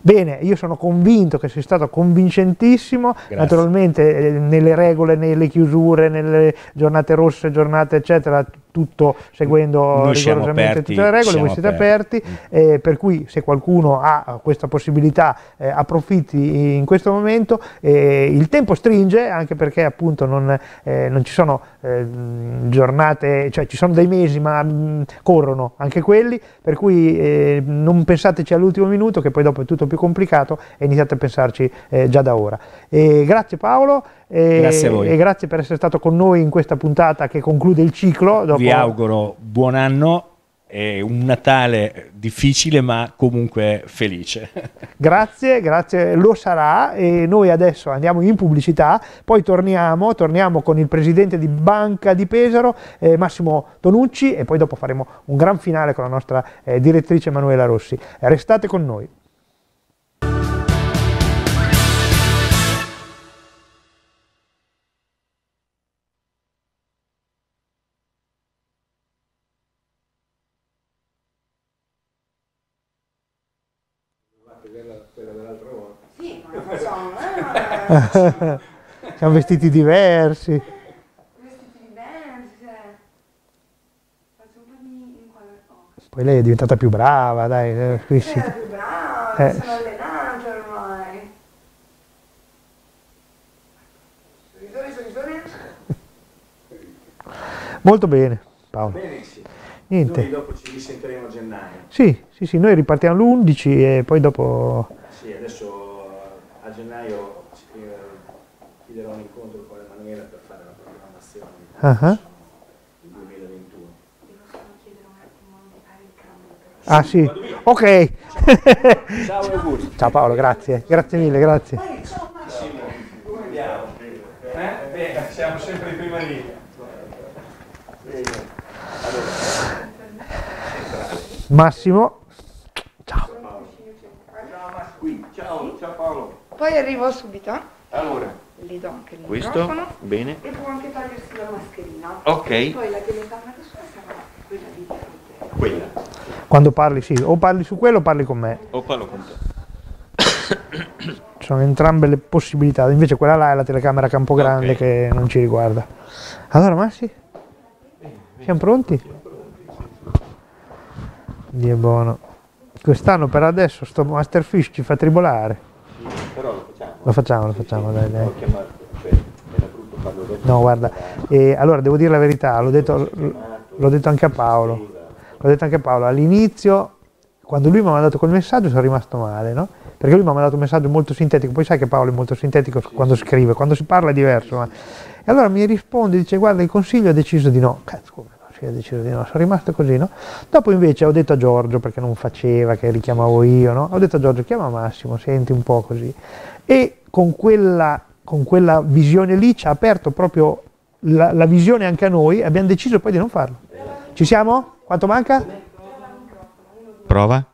Speaker 1: Bene, io sono convinto che sei stato convincentissimo, Grazie. naturalmente eh, nelle regole, nelle chiusure, nelle giornate rosse, giornate eccetera, tutto seguendo rigorosamente tutte le regole, voi siete aperti, aperti eh, per cui se qualcuno ha questa possibilità eh, approfitti in questo momento, eh, il tempo stringe anche perché appunto non, eh, non ci sono eh, giornate, cioè ci sono dei mesi ma mh, mm, corrono anche quelli, per cui eh, non pensateci all'ultimo minuto che poi dopo è tutto più complicato e iniziate a pensarci già da ora. grazie Paolo. E, grazie a voi. E grazie per essere stato con noi in questa puntata che conclude il ciclo. Dopo... Vi
Speaker 2: auguro buon anno e un Natale difficile ma comunque felice.
Speaker 1: (laughs) Grazie, grazie, lo sarà e noi adesso andiamo in pubblicità, poi torniamo, torniamo con il presidente di Banca di Pesaro, eh, Massimo Tonucci e poi dopo faremo un gran finale con la nostra eh, direttrice Emanuela Rossi. Restate con noi. Siamo vestiti diversi. Vestiti diversi, cioè. Faccio un po' di inquadratura. Poi lei è diventata più brava, dai. Eh, qui sì. Era più brava, eh. sono allenata ormai. Sorrisore, sorrisore. Molto bene,
Speaker 2: Paolo. Benissimo. Niente. Noi dopo ci risenteremo a gennaio.
Speaker 1: Sì, sì, sì, noi ripartiamo l'11 e poi dopo... Uh ah, -huh. Ah. ah sì, ok. Ciao, (laughs) Ciao Paolo, grazie. Grazie mille, grazie.
Speaker 2: Eh? siamo sempre in prima linea.
Speaker 1: Massimo. Ciao. Ciao
Speaker 3: Massimo. Ciao, ciao Paolo. Poi arrivo subito. Eh. Allora le do anche il Questo, bene. e può anche togliersi la mascherina. Ok. poi la telecamera sua sarà quella di
Speaker 1: quella. Quando parli, sì, o parli su quello o parli con me.
Speaker 3: O parlo con te.
Speaker 1: (coughs) Sono entrambe le possibilità, invece quella là è la telecamera Campogrande okay. che non ci riguarda. Allora Massi, siamo pronti? Dio buono. Quest'anno per adesso sto Masterfish ci fa tribolare. Sì, però lo facciamo, lo facciamo, dai, dai.
Speaker 3: Cioè, no,
Speaker 1: guarda, e allora devo dire la verità, l'ho detto, l'ho detto anche a Paolo, l'ho detto anche a Paolo, all'inizio, quando lui mi ha mandato quel messaggio sono rimasto male, no? Perché lui mi ha mandato un messaggio molto sintetico, poi sai che Paolo è molto sintetico quando scrive, quando si parla è diverso, ma... E allora mi risponde, dice, guarda, il consiglio ha deciso di no. Cazzo, come? ha deciso di no, sono rimasto così, no? Dopo invece ho detto a Giorgio, perché non faceva, che richiamavo io, no? Ho detto a Giorgio, chiama Massimo, senti un po' così e con quella, con quella visione lì ci ha aperto proprio la, la, visione anche a noi e abbiamo deciso poi di non farlo. Ci siamo? Quanto manca?
Speaker 3: Prova.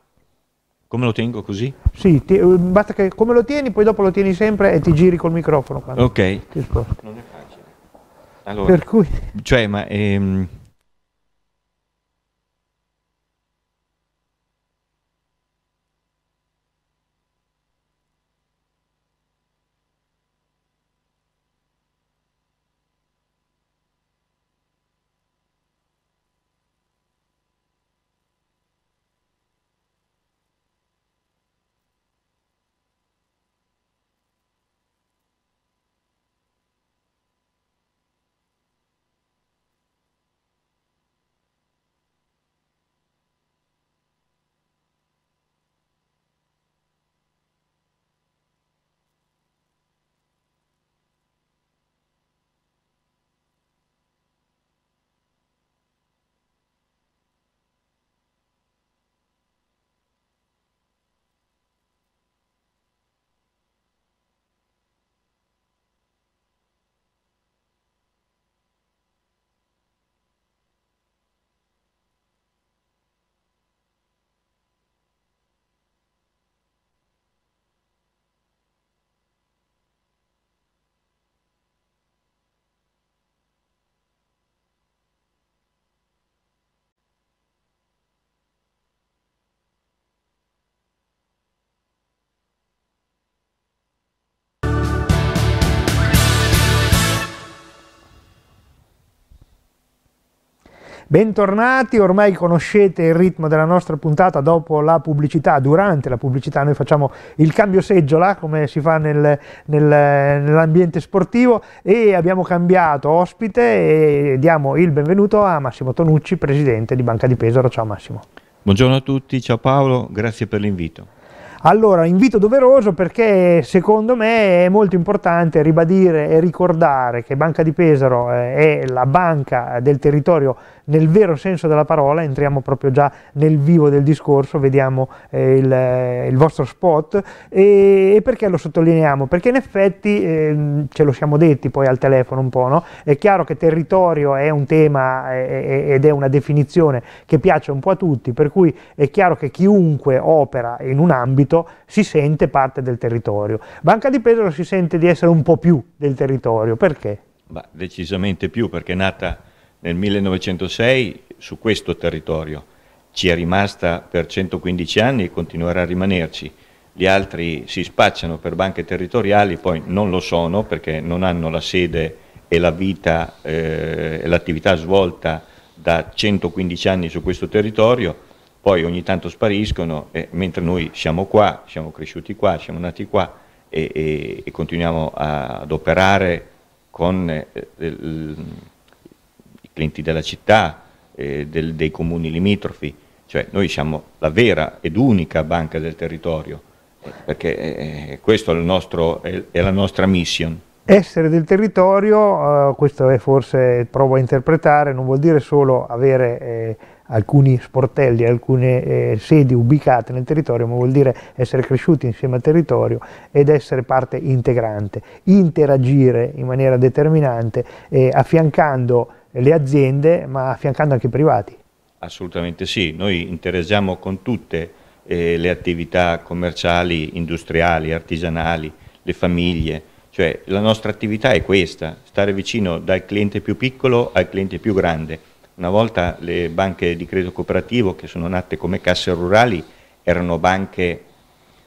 Speaker 3: Come lo tengo così?
Speaker 1: Sì, ti, eh, basta che come lo tieni, poi dopo lo tieni sempre e ti giri col microfono. ok.
Speaker 3: Non è facile. Allora, per cui... Cioè, ma... Ehm
Speaker 1: Bentornati, ormai conoscete il ritmo della nostra puntata dopo la pubblicità, durante la pubblicità noi facciamo il cambio seggiola come si fa nel, nel, nell'ambiente sportivo e abbiamo cambiato ospite e diamo il benvenuto a Massimo Tonucci, presidente di Banca di Pesaro. Ciao Massimo.
Speaker 3: Buongiorno a tutti, ciao Paolo, grazie per l'invito.
Speaker 1: Allora, invito doveroso perché secondo me è molto importante ribadire e ricordare che Banca di Pesaro eh, è la banca del territorio nel vero senso della parola, entriamo proprio già nel vivo del discorso, vediamo eh, il, il, vostro spot e, e, perché lo sottolineiamo? Perché in effetti eh, ce lo siamo detti poi al telefono un po', no? è chiaro che territorio è un tema eh, ed è una definizione che piace un po' a tutti, per cui è chiaro che chiunque opera in un ambito si sente parte del territorio. Banca di Pesaro si sente di essere un po' più del territorio, perché?
Speaker 3: Bah, decisamente più perché è nata nel 1906 su questo territorio, ci è rimasta per 115 anni e continuerà a rimanerci. Gli altri si spacciano per banche territoriali, poi non lo sono perché non hanno la sede e la vita eh, l'attività svolta da 115 anni su questo territorio, poi ogni tanto spariscono, eh, mentre noi siamo qua, siamo cresciuti qua, siamo nati qua e, e, e continuiamo a, ad operare con eh, enti della città, eh, del, dei comuni limitrofi, cioè noi siamo la vera ed unica banca del territorio, eh, perché eh, eh, questa è, è, la nostra mission.
Speaker 1: Essere del territorio, eh, questo è forse, provo a interpretare, non vuol dire solo avere eh, alcuni sportelli, alcune eh, sedi ubicate nel territorio, ma vuol dire essere cresciuti insieme al territorio ed essere parte integrante, interagire in maniera determinante, affiancando le aziende, ma affiancando anche i privati.
Speaker 3: Assolutamente sì, noi interagiamo con tutte eh, le attività commerciali, industriali, artigianali, le famiglie, cioè la nostra attività è questa, stare vicino dal cliente più piccolo al cliente più grande. Una volta le banche di credito cooperativo che sono nate come casse rurali erano banche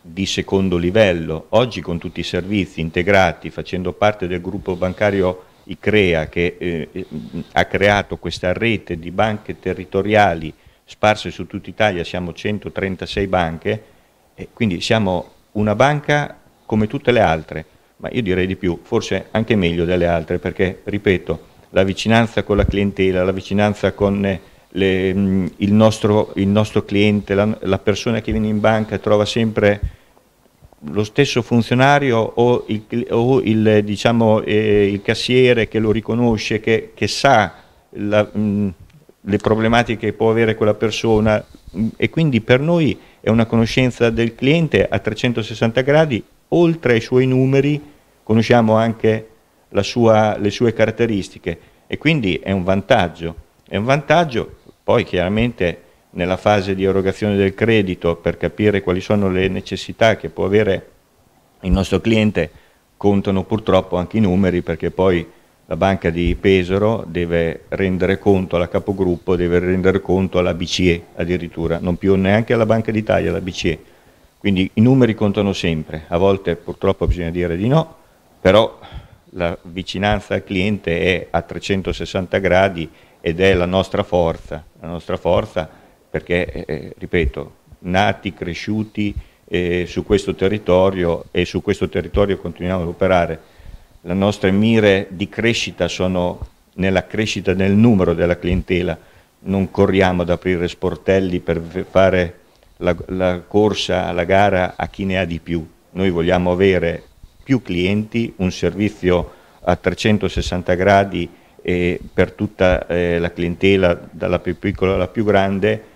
Speaker 3: di secondo livello, oggi con tutti i servizi integrati, facendo parte del gruppo bancario ICREA che eh, eh, ha creato questa rete di banche territoriali sparse su tutta Italia, siamo 136 banche, e quindi siamo una banca come tutte le altre, ma io direi di più, forse anche meglio delle altre, perché, ripeto, la vicinanza con la clientela, la vicinanza con eh, le, mm, il, nostro, il, nostro, cliente, la, la persona che viene in banca trova sempre lo stesso funzionario o il, o il, diciamo, eh, il cassiere che lo riconosce, che, che sa la, mh, mm, le problematiche che può avere quella persona mm, e quindi per noi è una conoscenza del cliente a 360 gradi, oltre ai suoi numeri conosciamo anche sua, le sue caratteristiche e quindi è un vantaggio, è un vantaggio poi chiaramente nella fase di erogazione del credito per capire quali sono le necessità che può avere il nostro cliente, contano purtroppo anche i numeri perché poi la banca di Pesaro deve rendere conto alla capogruppo, deve rendere conto alla BCE addirittura, non più neanche alla Banca d'Italia, alla BCE. Quindi i numeri contano sempre, a volte purtroppo bisogna dire di no, però la vicinanza al cliente è a 360 gradi ed è la nostra forza, la nostra forza perché, eh, eh, ripeto, nati, cresciuti eh, su questo territorio e su questo territorio continuiamo ad operare. Le nostre mire di crescita sono nella crescita del numero della clientela, non corriamo ad aprire sportelli per fare la, la corsa, la gara a chi ne ha di più. Noi vogliamo avere più clienti, un servizio a 360 gradi eh, per tutta eh, la clientela, dalla più piccola alla più grande,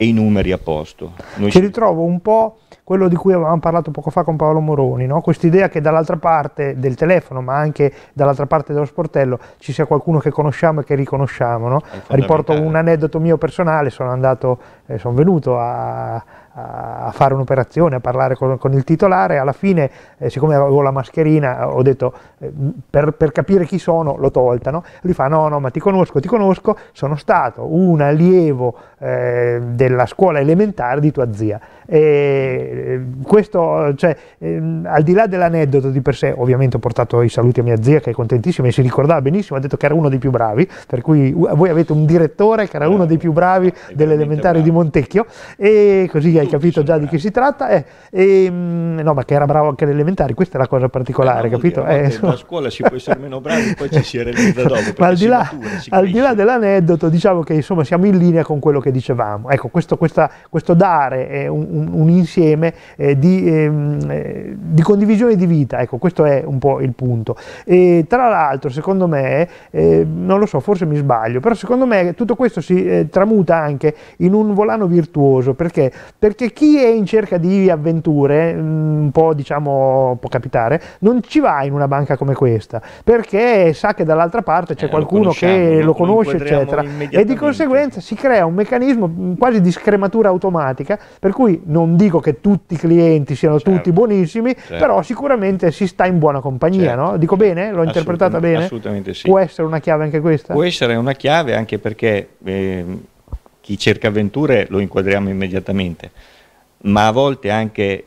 Speaker 3: e i numeri a posto. Noi Ci
Speaker 1: ritrovo un po' quello di cui avevamo parlato poco fa con Paolo Moroni, no? idea che dall'altra parte del telefono, ma anche dall'altra parte dello sportello, ci sia qualcuno che conosciamo e che riconosciamo. No? Riporto un aneddoto mio personale, sono, andato, eh, sono venuto a, a fare un'operazione, a parlare con, con, il titolare, alla fine, eh, siccome avevo la mascherina, eh, ho detto eh, per, per, capire chi sono, l'ho tolta, no? Lui fa no, no, ma ti conosco, ti conosco, sono stato un allievo eh, della scuola elementare di tua zia. E eh, questo, cioè, ehm, al di là dell'aneddoto di per sé, ovviamente ho portato i saluti a mia zia che è contentissima e si ricordava benissimo, ha detto che era uno dei più bravi, per cui voi avete un direttore che era uno dei più bravi ecco, dell'elementare ecco, di Montecchio e così hai capito già di chi si eh. tratta, eh, e, ehm, no, ma che era bravo anche alle questa è la cosa particolare, eh, capito? Dire, eh, so. a
Speaker 3: scuola si può essere meno bravi, poi ci si realizza dopo. Ma al di, là,
Speaker 1: matura, al di là, dell'aneddoto, diciamo che insomma siamo in linea con quello che dicevamo. Ecco, questo, questa, questo dare eh, un, un, insieme eh, di, ehm, eh, di, condivisione di vita, ecco, questo è un po' il punto. E, tra l'altro, secondo me, non lo so, forse mi sbaglio, però secondo me tutto questo si tramuta anche in un volano virtuoso, perché? Perché perché chi è in cerca di avventure, mm, un po' diciamo, può capitare, non ci va in una banca come questa, perché sa che dall'altra parte c'è eh, qualcuno lo che lo conosce, lo eccetera, e di conseguenza si crea un meccanismo mm, quasi di scrematura automatica, per cui non dico che tutti i clienti siano certo. tutti buonissimi, certo. però sicuramente si sta in buona compagnia, certo. no? Dico bene? L'ho interpretata bene? Assolutamente sì. Può essere una chiave anche questa? Può essere
Speaker 3: una chiave anche perché... Eh, chi cerca avventure lo inquadriamo immediatamente, ma a volte anche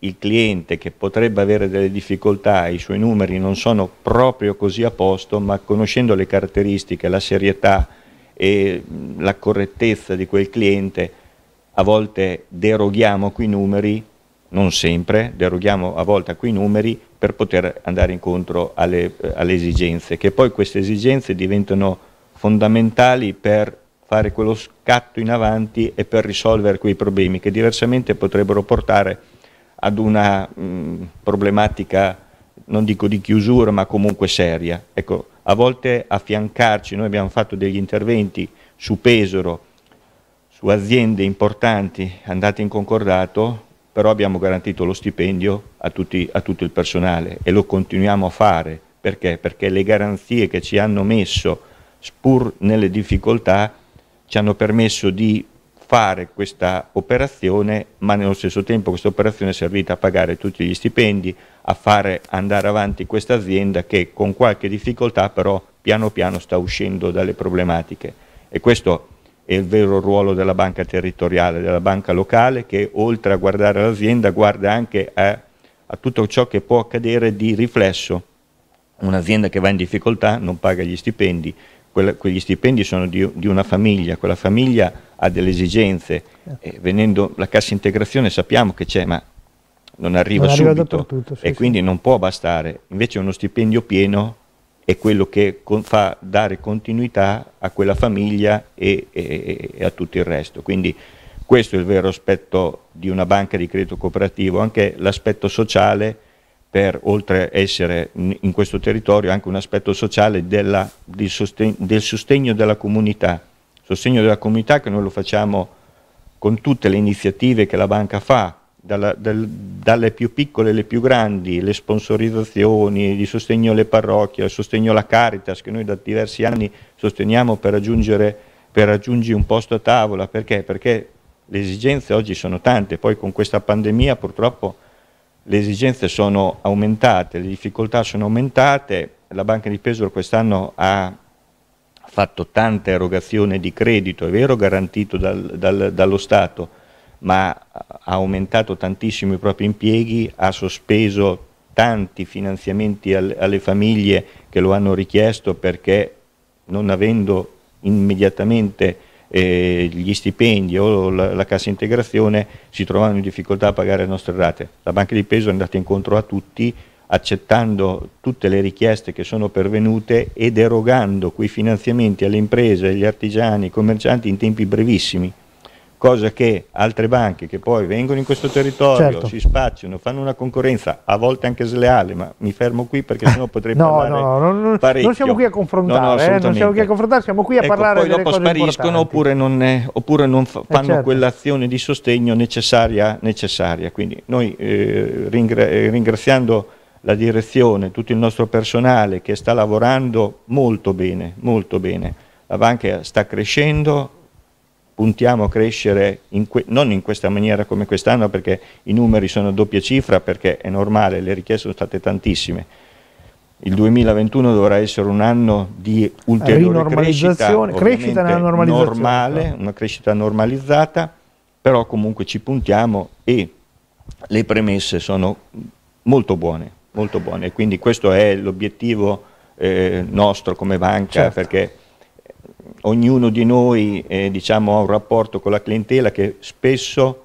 Speaker 3: il cliente che potrebbe avere delle difficoltà, i suoi numeri non sono proprio così a posto, ma conoscendo le caratteristiche, la serietà e la correttezza di quel cliente, a volte deroghiamo quei numeri, non sempre, deroghiamo a volte a quei numeri per poter andare incontro alle, eh, alle esigenze, che poi queste esigenze diventano fondamentali per fare quello scatto in avanti e per risolvere quei problemi che diversamente potrebbero portare ad una mh, mm, problematica, non dico di chiusura, ma comunque seria. Ecco, a volte affiancarci, noi abbiamo fatto degli interventi su Pesaro, su aziende importanti andate in concordato, però abbiamo garantito lo stipendio a, tutti, a tutto il personale e lo continuiamo a fare. Perché? Perché le garanzie che ci hanno messo, pur nelle difficoltà, ci hanno permesso di fare questa operazione, ma nello stesso tempo questa operazione è servita a pagare tutti gli stipendi, a fare andare avanti questa azienda che con qualche difficoltà però piano piano sta uscendo dalle problematiche e questo è il vero ruolo della banca territoriale, della banca locale che oltre a guardare l'azienda guarda anche a, a tutto ciò che può accadere di riflesso. Un'azienda che va in difficoltà non paga gli stipendi, quegli stipendi sono di, di, una famiglia, quella famiglia ha delle esigenze, eh, venendo la cassa integrazione sappiamo che c'è, ma non arriva non subito sì, e sì. quindi non può bastare, invece uno stipendio pieno è quello che con, fa dare continuità a quella famiglia e, e, e a tutto il resto, quindi questo è il vero aspetto di una banca di credito cooperativo, anche l'aspetto sociale per oltre essere in questo territorio anche un aspetto sociale della, del, sostegno, del sostegno della comunità, sostegno della comunità che noi lo facciamo con tutte le iniziative che la banca fa, dalla, dal, dalle più piccole alle più grandi, le sponsorizzazioni, il sostegno alle parrocchie, il sostegno alla Caritas che noi da diversi anni sosteniamo per raggiungere, per raggiungere un posto a tavola, perché? Perché le esigenze oggi sono tante, poi con questa pandemia purtroppo le esigenze sono aumentate, le difficoltà sono aumentate, la Banca di Pesaro quest'anno ha fatto tanta erogazione di credito, è vero garantito dal, dal, dallo Stato, ma ha aumentato tantissimo i propri impieghi, ha sospeso tanti finanziamenti al, alle famiglie che lo hanno richiesto perché non avendo immediatamente eh, gli stipendi o la, la, cassa integrazione si trovavano in difficoltà a pagare le nostre rate. La Banca di Peso è andata incontro a tutti accettando tutte le richieste che sono pervenute ed erogando quei finanziamenti alle imprese, agli artigiani, ai commercianti in tempi brevissimi cosa che altre banche che poi vengono in questo territorio, certo. si spacciano, fanno una concorrenza, a volte anche sleale, ma mi fermo qui perché sennò potrei (laughs) no, parlare no, no, no, parecchio. Non siamo qui a confrontare, no, no, eh, non siamo qui a
Speaker 1: confrontare, siamo qui a ecco, parlare poi dopo spariscono oppure
Speaker 3: non, eh, oppure non eh, fanno eh, certo. quell'azione di sostegno necessaria, necessaria. quindi noi eh, ringra eh, ringraziando la direzione, tutto il nostro personale che sta lavorando molto bene, molto bene. La banca sta crescendo, puntiamo a crescere in non in questa maniera come quest'anno perché i numeri sono a doppia cifra perché è normale, le richieste sono state tantissime. Il 2021 dovrà essere un anno di ulteriore crescita, crescita nella normalizzazione. normale, una crescita normalizzata, però comunque ci puntiamo e le premesse sono molto buone, molto buone. Quindi questo è l'obiettivo eh, nostro come banca certo. perché ognuno di noi eh, diciamo, ha un rapporto con la clientela che spesso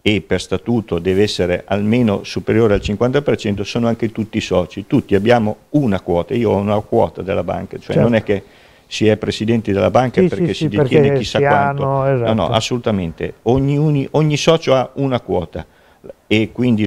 Speaker 3: e per statuto deve essere almeno superiore al 50%, sono anche tutti soci, tutti abbiamo una quota, io ho una quota della banca, cioè certo. non è che si è presidenti della banca sì, perché sì, si sì, detiene perché chissà quanto, hanno, esatto. no no assolutamente, ogni, ogni socio ha una quota e quindi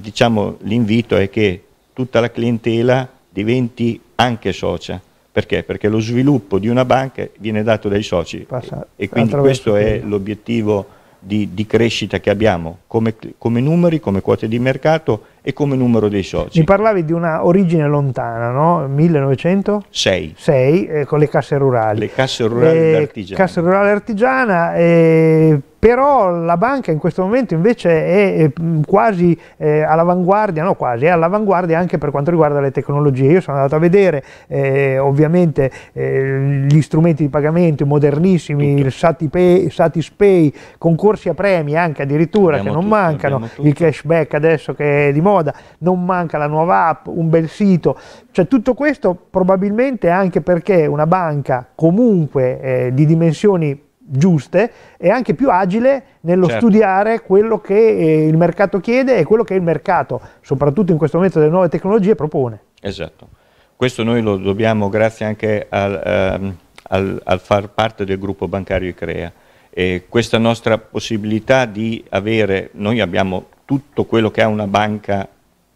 Speaker 3: diciamo, l'invito diciamo, è che tutta la clientela diventi anche socia, perché? Perché lo sviluppo di una banca viene dato dai soci Passa, e, quindi questo è l'obiettivo di, di, crescita che abbiamo come, come, numeri, come quote di mercato e come numero dei soci. Mi
Speaker 1: parlavi di una origine lontana, no? 1906. 6, eh, con le casse rurali. Le
Speaker 3: casse rurali le eh, Casse
Speaker 1: rurali artigiana, eh, però la banca in questo momento invece è eh, quasi eh, all'avanguardia, no quasi, è all'avanguardia anche per quanto riguarda le tecnologie. Io sono andato a vedere eh, ovviamente eh, gli strumenti di pagamento modernissimi, tutto. il Satipay, Satispay, concorsi a premi anche addirittura abbiamo che non tutto, mancano, il cashback adesso che è di moda, non manca la nuova app, un bel sito, cioè tutto questo probabilmente anche perché una banca comunque eh, di dimensioni giuste e anche più agile nello certo. studiare quello che eh, il mercato chiede e quello che il mercato, soprattutto in questo momento delle nuove tecnologie, propone.
Speaker 3: Esatto. Questo noi lo dobbiamo grazie anche al, um, al, al far parte del gruppo bancario ICREA. E questa nostra possibilità di avere, noi abbiamo tutto quello che ha una banca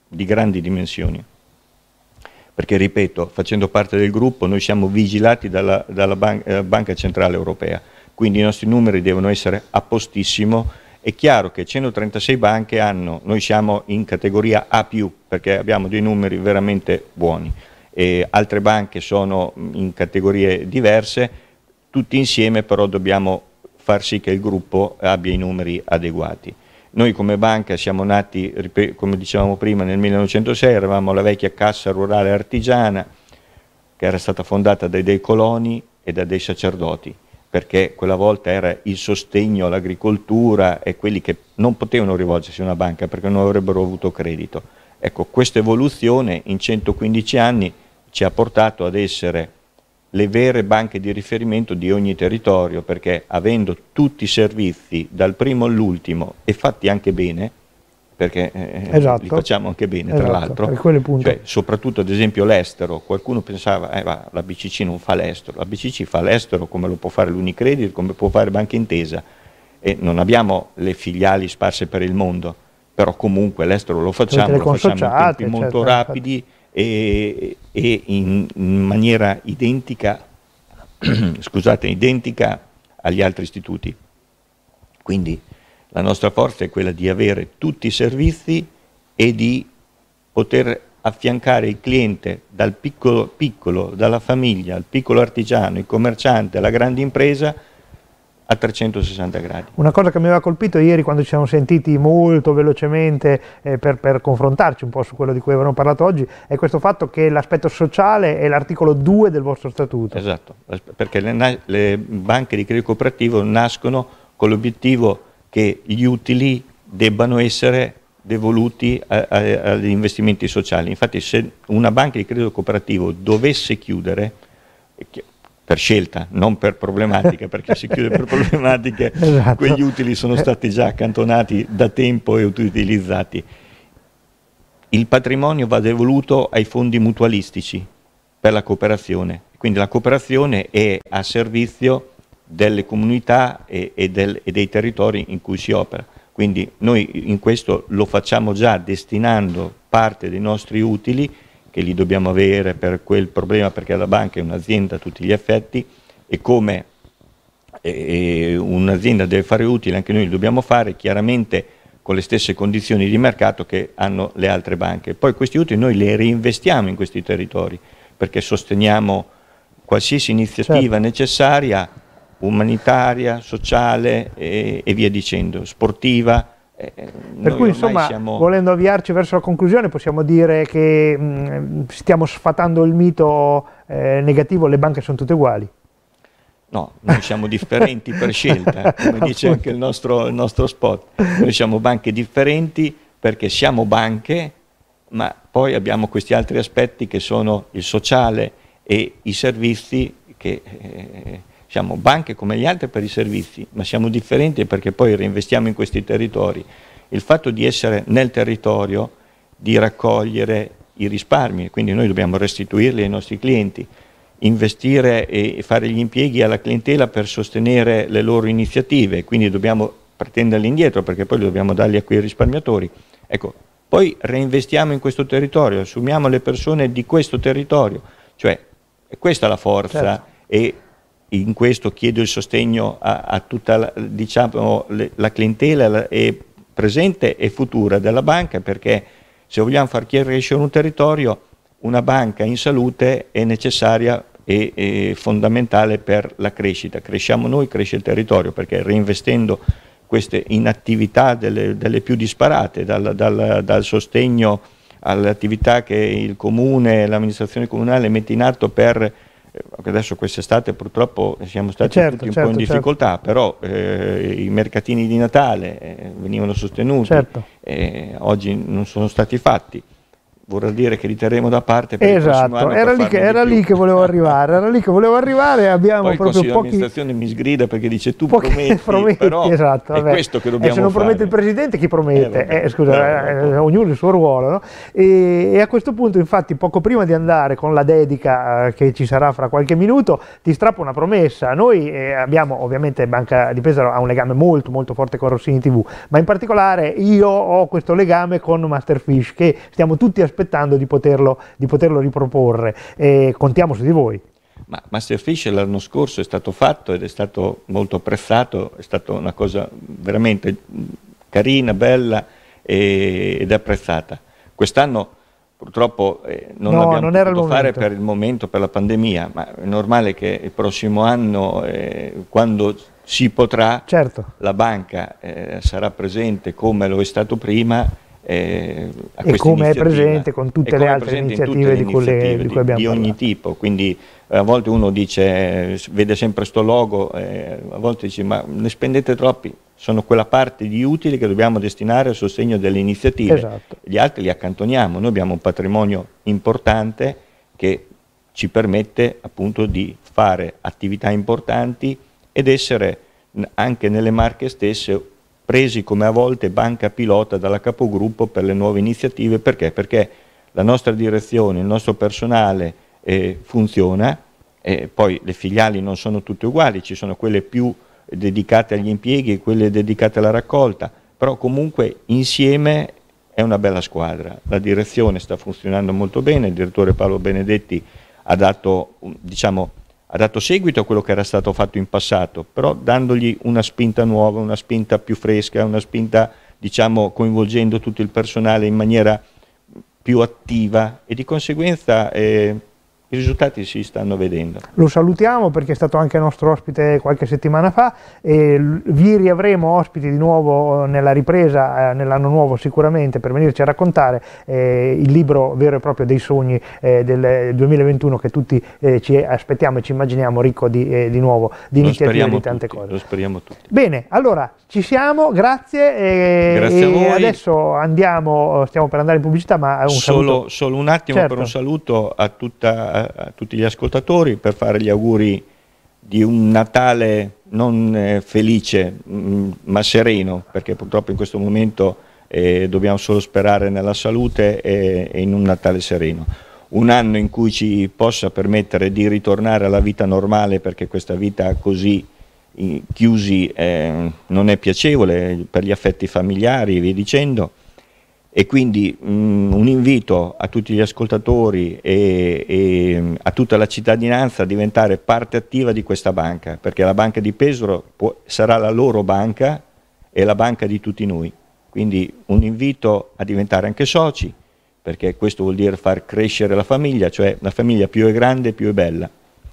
Speaker 3: di grandi dimensioni, perché ripeto, facendo parte del gruppo noi siamo vigilati dalla, dalla ban eh, Banca Centrale Europea, quindi i nostri numeri devono essere a postissimo. È chiaro che 136 banche hanno, noi siamo in categoria A+, perché abbiamo dei numeri veramente buoni, e altre banche sono in categorie diverse, tutti insieme però dobbiamo far sì che il gruppo abbia i numeri adeguati. Noi come banca siamo nati, come dicevamo prima, nel 1906, eravamo la vecchia cassa rurale artigiana che era stata fondata dai dei coloni e da dei sacerdoti perché quella volta era il sostegno all'agricoltura e quelli che non potevano rivolgersi a una banca perché non avrebbero avuto credito. Ecco, questa evoluzione in 115 anni ci ha portato ad essere le vere banche di riferimento di ogni territorio, perché avendo tutti i servizi dal primo all'ultimo e fatti anche bene, perché eh, eh esatto. li facciamo anche bene esatto. tra l'altro, cioè, soprattutto ad esempio l'estero, qualcuno pensava eh, la BCC non fa l'estero, la BCC fa l'estero come lo può fare l'Unicredit, come può fare Banca Intesa e non abbiamo le filiali sparse per il mondo, però comunque l'estero lo facciamo, lo facciamo in tempi molto rapidi eccetera. e, e in, in, maniera identica, (clears throat) scusate, identica agli altri istituti. Quindi la nostra forza è quella di avere tutti i servizi e di poter affiancare il cliente dal piccolo, piccolo dalla famiglia, al piccolo artigiano, il commerciante, alla grande impresa, a 360 gradi.
Speaker 1: Una cosa che mi aveva colpito ieri quando ci siamo sentiti molto velocemente eh, per, per, confrontarci un po' su quello di cui avevamo parlato oggi è questo fatto che l'aspetto sociale è l'articolo 2 del vostro statuto.
Speaker 3: Esatto, perché le, le banche di credito cooperativo nascono con l'obiettivo che gli utili debbano essere devoluti agli investimenti sociali. Infatti se una banca di credito cooperativo dovesse chiudere, eh, per scelta, non per problematica, perché si chiude per (laughs) problematiche, esatto. quegli utili sono stati già accantonati da tempo e utilizzati. Il patrimonio va devoluto ai fondi mutualistici per la cooperazione, quindi la cooperazione è a servizio delle comunità e, e, del, e, dei territori in cui si opera. Quindi noi in questo lo facciamo già destinando parte dei nostri utili, che li dobbiamo avere per quel problema, perché la banca è un'azienda a tutti gli effetti e come un'azienda deve fare utile, anche noi lo dobbiamo fare chiaramente con le stesse condizioni di mercato che hanno le altre banche. Poi questi utili noi li reinvestiamo in questi territori perché sosteniamo qualsiasi iniziativa certo. necessaria umanitaria, sociale e, e via dicendo, sportiva. Eh, eh per cui insomma, siamo...
Speaker 1: volendo avviarci verso la conclusione, possiamo dire che mh, mm, stiamo sfatando il mito eh, negativo, le banche sono tutte uguali.
Speaker 3: No, noi siamo differenti per (laughs) scelta, eh, come dice anche il nostro, il nostro spot. Noi siamo banche differenti perché siamo banche, ma poi abbiamo questi altri aspetti che sono il sociale e i servizi che... Eh, siamo banche come gli altri per i servizi, ma siamo differenti perché poi reinvestiamo in questi territori. Il fatto di essere nel territorio, di raccogliere i risparmi, quindi noi dobbiamo restituirli ai nostri clienti, investire e fare gli impieghi alla clientela per sostenere le loro iniziative, quindi dobbiamo pretenderli indietro perché poi li dobbiamo darli a quei risparmiatori. Ecco, poi reinvestiamo in questo territorio, assumiamo le persone di questo territorio, cioè questa è la forza certo. e in questo chiedo il sostegno a, a tutta la, diciamo, le, la clientela e presente e futura della banca perché se vogliamo far crescere un territorio una banca in salute è necessaria e, e fondamentale per la crescita. Cresciamo noi, cresce il territorio perché reinvestendo queste inattività delle, delle più disparate, dal, dal, dal sostegno alle attività che il comune, l'amministrazione comunale mette in atto per eh, adesso quest'estate purtroppo siamo stati eh, certo, tutti un certo, po' in certo, certo. difficoltà, certo. però eh, i mercatini di Natale eh, venivano sostenuti, certo. eh, oggi non sono stati fatti vorrà dire che li terremo da parte per esatto, era, lì che, era lì, che,
Speaker 1: volevo arrivare, era lì che volevo arrivare e abbiamo Poi proprio pochi... l'amministrazione
Speaker 3: mi sgrida perché dice tu pochi... prometti, (laughs) prometti, però esatto, è questo che dobbiamo fare. Eh, se non fare. promette il
Speaker 1: Presidente, chi promette? Eh, eh, scusa, eh, eh ognuno il suo ruolo, no? e, e, a questo punto, infatti, poco prima di andare con la dedica eh, che ci sarà fra qualche minuto, ti strappo una promessa. Noi eh, abbiamo, ovviamente, Banca di Pesaro ha un legame molto, molto forte con Rossini TV, ma in particolare io ho questo legame con Masterfish, che stiamo tutti aspettando aspettando di poterlo, di poterlo riproporre. E contiamo su di voi.
Speaker 3: Ma Masterfish l'anno scorso è stato fatto ed è stato molto apprezzato, è stata una cosa veramente carina, bella ed apprezzata. Quest'anno purtroppo eh, non no, l'abbiamo non potuto fare per il momento, per la pandemia, ma è normale che il prossimo anno, eh, quando si potrà, certo. la banca eh, sarà presente come lo è stato prima eh, e come è presente con tutte le altre iniziative, di, quelle, iniziative di, di, cui abbiamo di ogni parlato. tipo, quindi eh, a volte uno dice, eh, vede sempre questo logo, eh, a volte dice ma ne spendete troppi, sono quella parte di utili che dobbiamo destinare al sostegno delle iniziative, esatto. gli altri li accantoniamo, noi abbiamo un patrimonio importante che ci permette appunto di fare attività importanti ed essere anche nelle marche stesse presi come a volte banca pilota dalla capogruppo per le nuove iniziative, perché? Perché la nostra direzione, il nostro personale eh, funziona, eh, poi le filiali non sono tutte uguali, ci sono quelle più dedicate agli impieghi, e quelle dedicate alla raccolta, però comunque insieme è una bella squadra, la direzione sta funzionando molto bene, il direttore Paolo Benedetti ha dato diciamo, ha dato seguito a quello che era stato fatto in passato, però dandogli una spinta nuova, una spinta più fresca, una spinta diciamo coinvolgendo tutto il personale in maniera più attiva e di conseguenza eh, i risultati si stanno vedendo.
Speaker 1: Lo salutiamo perché è stato anche nostro ospite qualche settimana fa e vi riavremo ospiti di nuovo eh, nella ripresa, eh, nell'anno nuovo sicuramente, per venirci a raccontare eh, il libro vero e proprio dei sogni eh, del 2021 che tutti eh, ci aspettiamo e ci immaginiamo ricco di, eh, di nuovo, di lo e di tante
Speaker 3: tutti, cose. Lo speriamo tutti.
Speaker 1: Bene, allora ci siamo, grazie. grazie a voi. adesso andiamo, stiamo per andare in pubblicità, ma un solo, solo un attimo certo. per un
Speaker 3: saluto a tutta a tutti gli ascoltatori per fare gli auguri di un Natale non eh, felice mm, ma sereno, perché purtroppo in questo momento eh, dobbiamo solo sperare nella salute e, e in un Natale sereno. Un anno in cui ci possa permettere di ritornare alla vita normale, perché questa vita così chiusi eh, non è piacevole per gli affetti familiari e via dicendo e quindi mh, mm, un invito a tutti gli ascoltatori e, e, mm, a tutta la cittadinanza a diventare parte attiva di questa banca, perché la banca di Pesaro può, sarà la loro banca e la banca di tutti noi. Quindi un invito a diventare anche soci, perché questo vuol dire far crescere la famiglia, cioè la famiglia più è grande più è bella.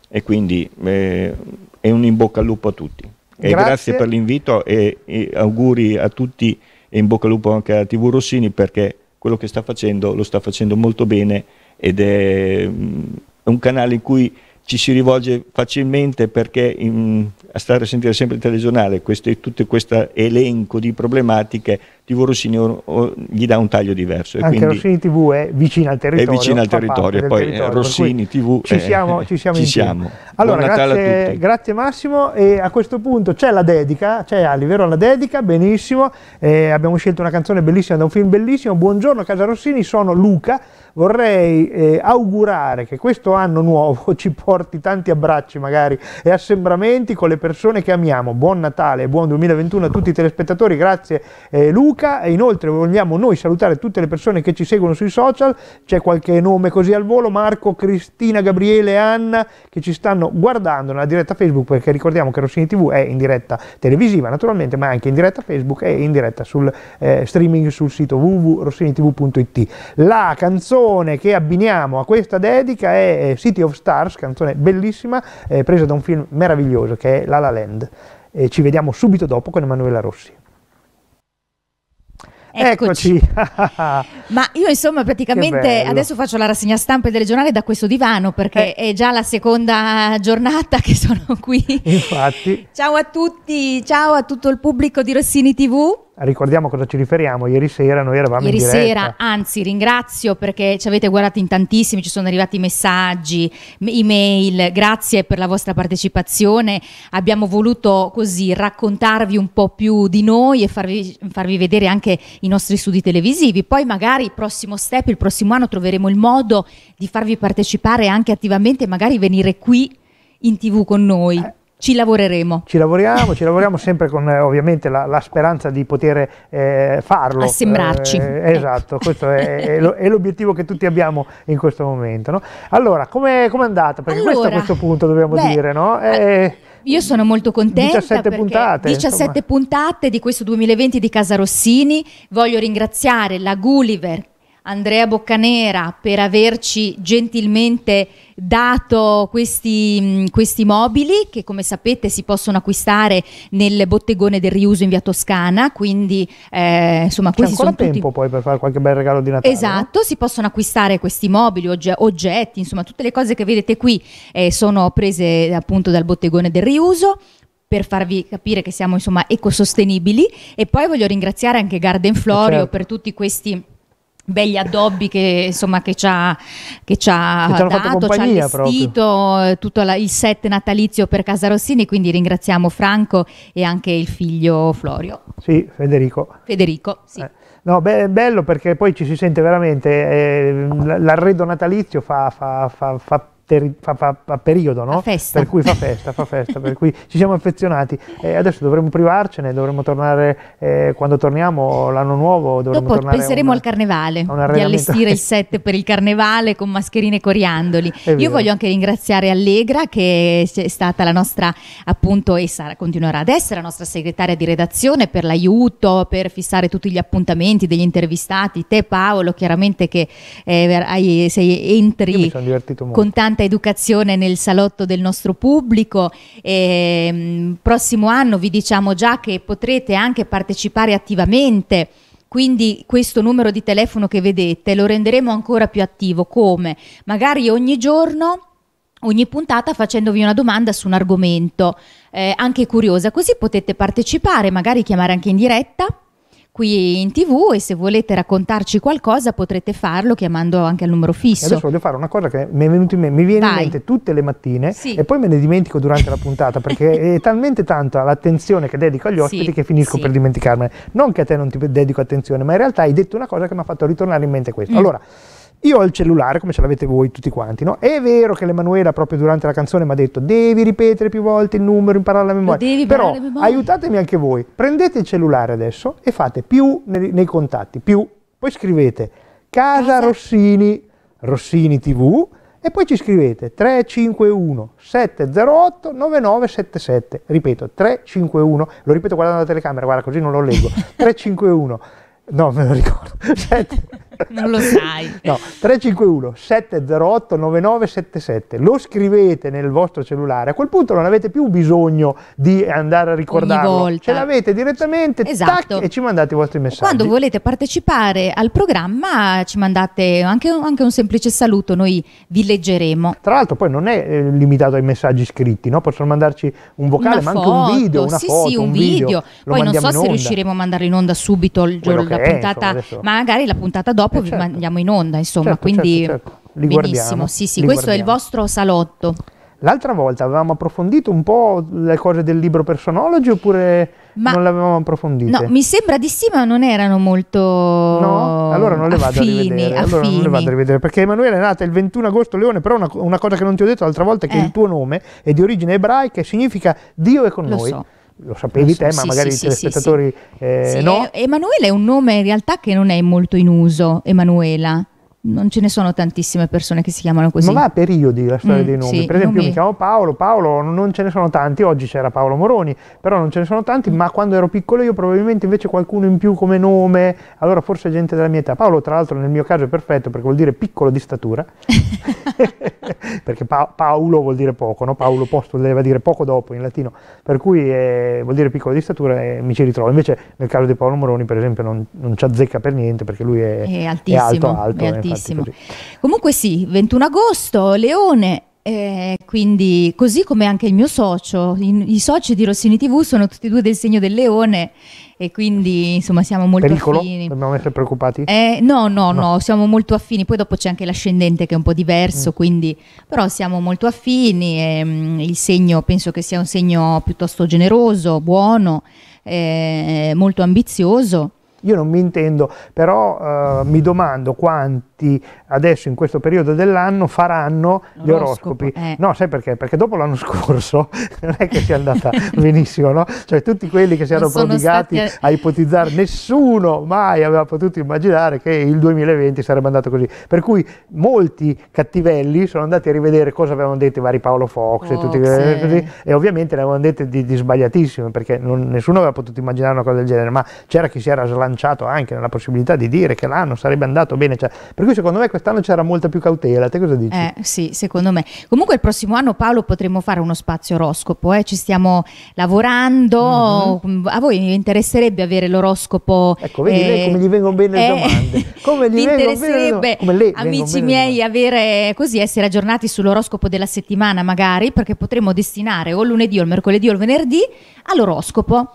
Speaker 3: E quindi eh, è un in bocca al lupo a tutti. Grazie, grazie per l'invito e, e auguri a tutti e in bocca al lupo anche a TV Rossini perché quello che sta facendo lo sta facendo molto bene ed è mm, un canale in cui ci si rivolge facilmente perché in, a stare a sentire sempre il telegiornale queste, tutto questo elenco di problematiche TV Rossini o, o, gli dà un taglio diverso. E Anche Rossini
Speaker 1: TV è vicino al territorio. Eh, è vicino al territorio, poi territorio, Rossini TV ci siamo. Ci siamo, ci siamo. Allora, grazie, grazie, Massimo e a questo punto c'è la dedica, c'è Ali, vero la dedica, benissimo, eh, abbiamo scelto una canzone bellissima da un film bellissimo, Buongiorno Casa Rossini, sono Luca vorrei eh, augurare che questo anno nuovo (laughs) ci porti tanti abbracci magari e assembramenti con le persone che amiamo. Buon Natale e buon 2021 a tutti i telespettatori, grazie eh, Luca e inoltre vogliamo noi salutare tutte le persone che ci seguono sui social, c'è qualche nome così al volo, Marco, Cristina, Gabriele, Anna che ci stanno guardando nella diretta Facebook perché ricordiamo che Rossini TV è in diretta televisiva naturalmente ma è anche in diretta Facebook e in diretta sul eh, streaming sul sito www.rossinitv.it. La canzone canzone che abbiniamo a questa dedica è eh, City of Stars, canzone bellissima, eh, presa da un film meraviglioso che è La La Land. E ci vediamo subito dopo con Emanuela Rossi. Eccoci. Eccoci. (laughs)
Speaker 4: Ma io insomma praticamente adesso faccio la rassegna stampa del giornale da questo divano perché eh. è già la seconda giornata che sono
Speaker 1: qui. Infatti.
Speaker 4: (laughs) Ciao a tutti, ciao a tutto il pubblico di Rossini TV
Speaker 1: ricordiamo cosa ci riferiamo, ieri sera noi eravamo ieri in diretta. Ieri sera,
Speaker 4: anzi ringrazio perché ci avete guardati in tantissimi, ci sono arrivati messaggi, email, grazie per la vostra partecipazione, abbiamo voluto così raccontarvi un po' più di noi e farvi, farvi vedere anche i nostri studi televisivi, poi magari il prossimo step, il prossimo anno troveremo il modo di farvi partecipare anche attivamente, magari venire qui in tv con noi. Eh ci lavoreremo.
Speaker 1: Ci lavoriamo, ci lavoriamo (laughs) sempre con eh, ovviamente la, la, speranza di poter eh, farlo. Assembrarci. Eh, eh esatto, ecco. questo è, è, (laughs) lo, è, l'obiettivo che tutti abbiamo in questo momento. No? Allora, come è andata? Perché allora, questo a questo punto dobbiamo beh, dire, no? È,
Speaker 4: eh, io sono molto contenta 17 puntate, 17 puntate di questo 2020 di Casa Rossini. Voglio ringraziare la Gulliver Andrea Boccanera per averci gentilmente dato questi, mm, questi, mobili che come sapete si possono acquistare nel bottegone del riuso in via Toscana quindi eh, insomma questi sono tempo
Speaker 1: tutti... poi per fare qualche bel regalo di Natale esatto
Speaker 4: no? si possono acquistare questi mobili oggetti insomma tutte le cose che vedete qui eh, sono prese appunto dal bottegone del riuso per farvi capire che siamo insomma ecosostenibili e poi voglio ringraziare anche Garden Florio certo. per tutti questi begli addobbi che, insomma, che ci ha, che ci ha che dato, ci ha gestito eh, tutto la, il set natalizio per Casa Rossini, quindi ringraziamo Franco e anche il figlio Florio.
Speaker 1: Sì, Federico.
Speaker 4: Federico, sì. Eh.
Speaker 1: No, be- bello perché poi ci si sente veramente, eh, l'arredo natalizio fa, fa, fa, fa Fa, fa, a periodo, no? festa. Per cui fa festa, fa festa, per cui ci siamo affezionati. Eh, adesso dovremmo privarcene, dovremmo tornare, eh, quando torniamo l'anno nuovo, Dopo tornare penseremo una,
Speaker 4: al carnevale, di allestire il (laughs) set per il carnevale con mascherine e coriandoli. Io voglio anche ringraziare Allegra che è stata la nostra, appunto, e sarà, continuerà ad essere la nostra segretaria di redazione per l'aiuto, per fissare tutti gli appuntamenti degli intervistati, te Paolo, chiaramente che eh, sei, entri con tante tanta educazione nel salotto del nostro pubblico. E, ehm, prossimo anno vi diciamo già che potrete anche partecipare attivamente. Quindi questo numero di telefono che vedete lo renderemo ancora più attivo. Come? Magari ogni giorno ogni puntata facendovi una domanda su un argomento eh, anche curiosa, così potete partecipare, magari chiamare anche in diretta qui in tv e se volete raccontarci qualcosa potrete farlo chiamando anche al numero fisso. E adesso
Speaker 1: voglio fare una cosa che mi, venuto, mi viene Vai. in mente tutte le mattine sì. e poi me ne dimentico durante la puntata perché (laughs) è talmente tanta l'attenzione che dedico agli ospiti sì, che finisco sì. per dimenticarmene. Non che a te non ti dedico attenzione, ma in realtà hai detto una cosa che mi ha fatto ritornare in mente questo. Mm. Allora, io ho il cellulare, come ce l'avete voi tutti quanti, no? È vero che l'Emanuela proprio durante la canzone mi ha detto devi ripetere più volte il numero, imparare la memoria. Lo devi Però memoria. aiutatemi anche voi. Prendete il cellulare adesso e fate più nei, nei contatti, più. Poi scrivete Casa Rossini, Rossini TV e poi ci scrivete 351 708 9977. Ripeto, 351, lo ripeto guardando la telecamera, guarda così non lo leggo. 351, (laughs) no me lo ricordo. 7 (laughs) non lo sai. No, 351 708 9977. Lo scrivete nel vostro cellulare. A quel punto non avete più bisogno di andare a ricordarlo. Ce l'avete direttamente esatto. tac, e ci mandate i vostri messaggi. quando
Speaker 4: volete partecipare al programma ci mandate anche, anche, un semplice saluto, noi vi leggeremo. Tra l'altro
Speaker 1: poi non è eh, limitato ai messaggi scritti, no? possono mandarci un vocale, una ma foto, anche un video, una sì, foto, sì, un, video. video. Poi non so se riusciremo
Speaker 4: a mandarlo in onda subito il giorno della puntata, insomma, adesso... magari la puntata dopo dopo eh vi certo. mandiamo in onda, insomma, certo, quindi certo, certo. benissimo. Sì, sì, questo guardiamo. è il vostro
Speaker 1: salotto. L'altra volta avevamo approfondito un po' le cose del libro Personology oppure ma, non avevamo approfondite? No, mi
Speaker 4: sembra di sì, ma non erano molto No, allora non le vado affini, a rivedere. Allora non le vado
Speaker 1: a rivedere perché Emanuele è nata il 21 agosto Leone, però una, una cosa che non ti ho detto l'altra volta è che eh. il tuo nome è di origine ebraica e significa Dio è con Lo noi. So lo sapevi te, ma sì, magari sì, i telespettatori sì, eh, no.
Speaker 4: Emanuela è un nome in realtà che non è molto in uso, Emanuela non ce ne sono tantissime persone che si chiamano così. Ma va a
Speaker 1: periodi la storia mm, dei nomi. Sì, per esempio, nomi. mi chiamo Paolo, Paolo non ce ne sono tanti, oggi c'era Paolo Moroni, però non ce ne sono tanti, mm. ma quando ero piccolo io probabilmente invece qualcuno in più come nome, allora forse gente della mia età. Paolo, tra l'altro, nel mio caso è perfetto perché vuol dire piccolo di statura, (laughs) (laughs) perché pa- Paolo vuol dire poco, no? Paolo posto voleva dire poco dopo in latino, per cui eh, vuol dire piccolo di statura e mi ci ritrovo. Invece nel caso di Paolo Moroni, per esempio, non, non ci azzecca per niente perché lui è,
Speaker 4: è altissimo, è alto, alto. È altissimo benissimo. Comunque sì, 21 agosto, Leone, eh, quindi così come anche il mio socio, i, i, soci di Rossini TV sono tutti e due del segno del leone e quindi insomma siamo molto Pericolo? affini.
Speaker 1: Dobbiamo essere preoccupati? Eh,
Speaker 4: no, no, no, no, siamo molto affini, poi dopo c'è anche l'ascendente che è un po' diverso, mm. quindi però siamo molto affini, e, mh, mm, il segno penso che sia un segno piuttosto generoso, buono, eh, molto ambizioso. Io non mi intendo, però
Speaker 1: eh, mi domando quanto tutti adesso in questo periodo dell'anno faranno gli oroscopi. Eh. No, sai perché? Perché dopo l'anno scorso (laughs) non è che sia andata (laughs) benissimo, no? Cioè tutti quelli che si erano prodigati stati... a ipotizzare, nessuno mai aveva potuto immaginare che il 2020 sarebbe andato così. Per cui molti cattivelli sono andati a rivedere cosa avevano detto i vari Paolo Fox, Fox e tutti eh. così, e ovviamente ne avevano dette di, di sbagliatissime perché non, nessuno aveva potuto immaginare una cosa del genere, ma c'era chi si era slanciato anche nella possibilità di dire che l'anno sarebbe andato bene, cioè, per cui cui secondo me quest'anno c'era molta più cautela. Te cosa dici?
Speaker 4: Eh, sì, secondo me. Comunque il prossimo anno Paolo potremmo fare uno spazio oroscopo, eh? ci stiamo lavorando. Mm-hmm. A voi vi interesserebbe avere l'oroscopo? Ecco, vedi eh, come gli vengono bene le eh, domande. (laughs)
Speaker 3: Come gli interesserebbe, bene, come lei, amici miei,
Speaker 4: avere così essere aggiornati sull'oroscopo della settimana magari, perché potremmo destinare o lunedì o il mercoledì o il venerdì all'oroscopo.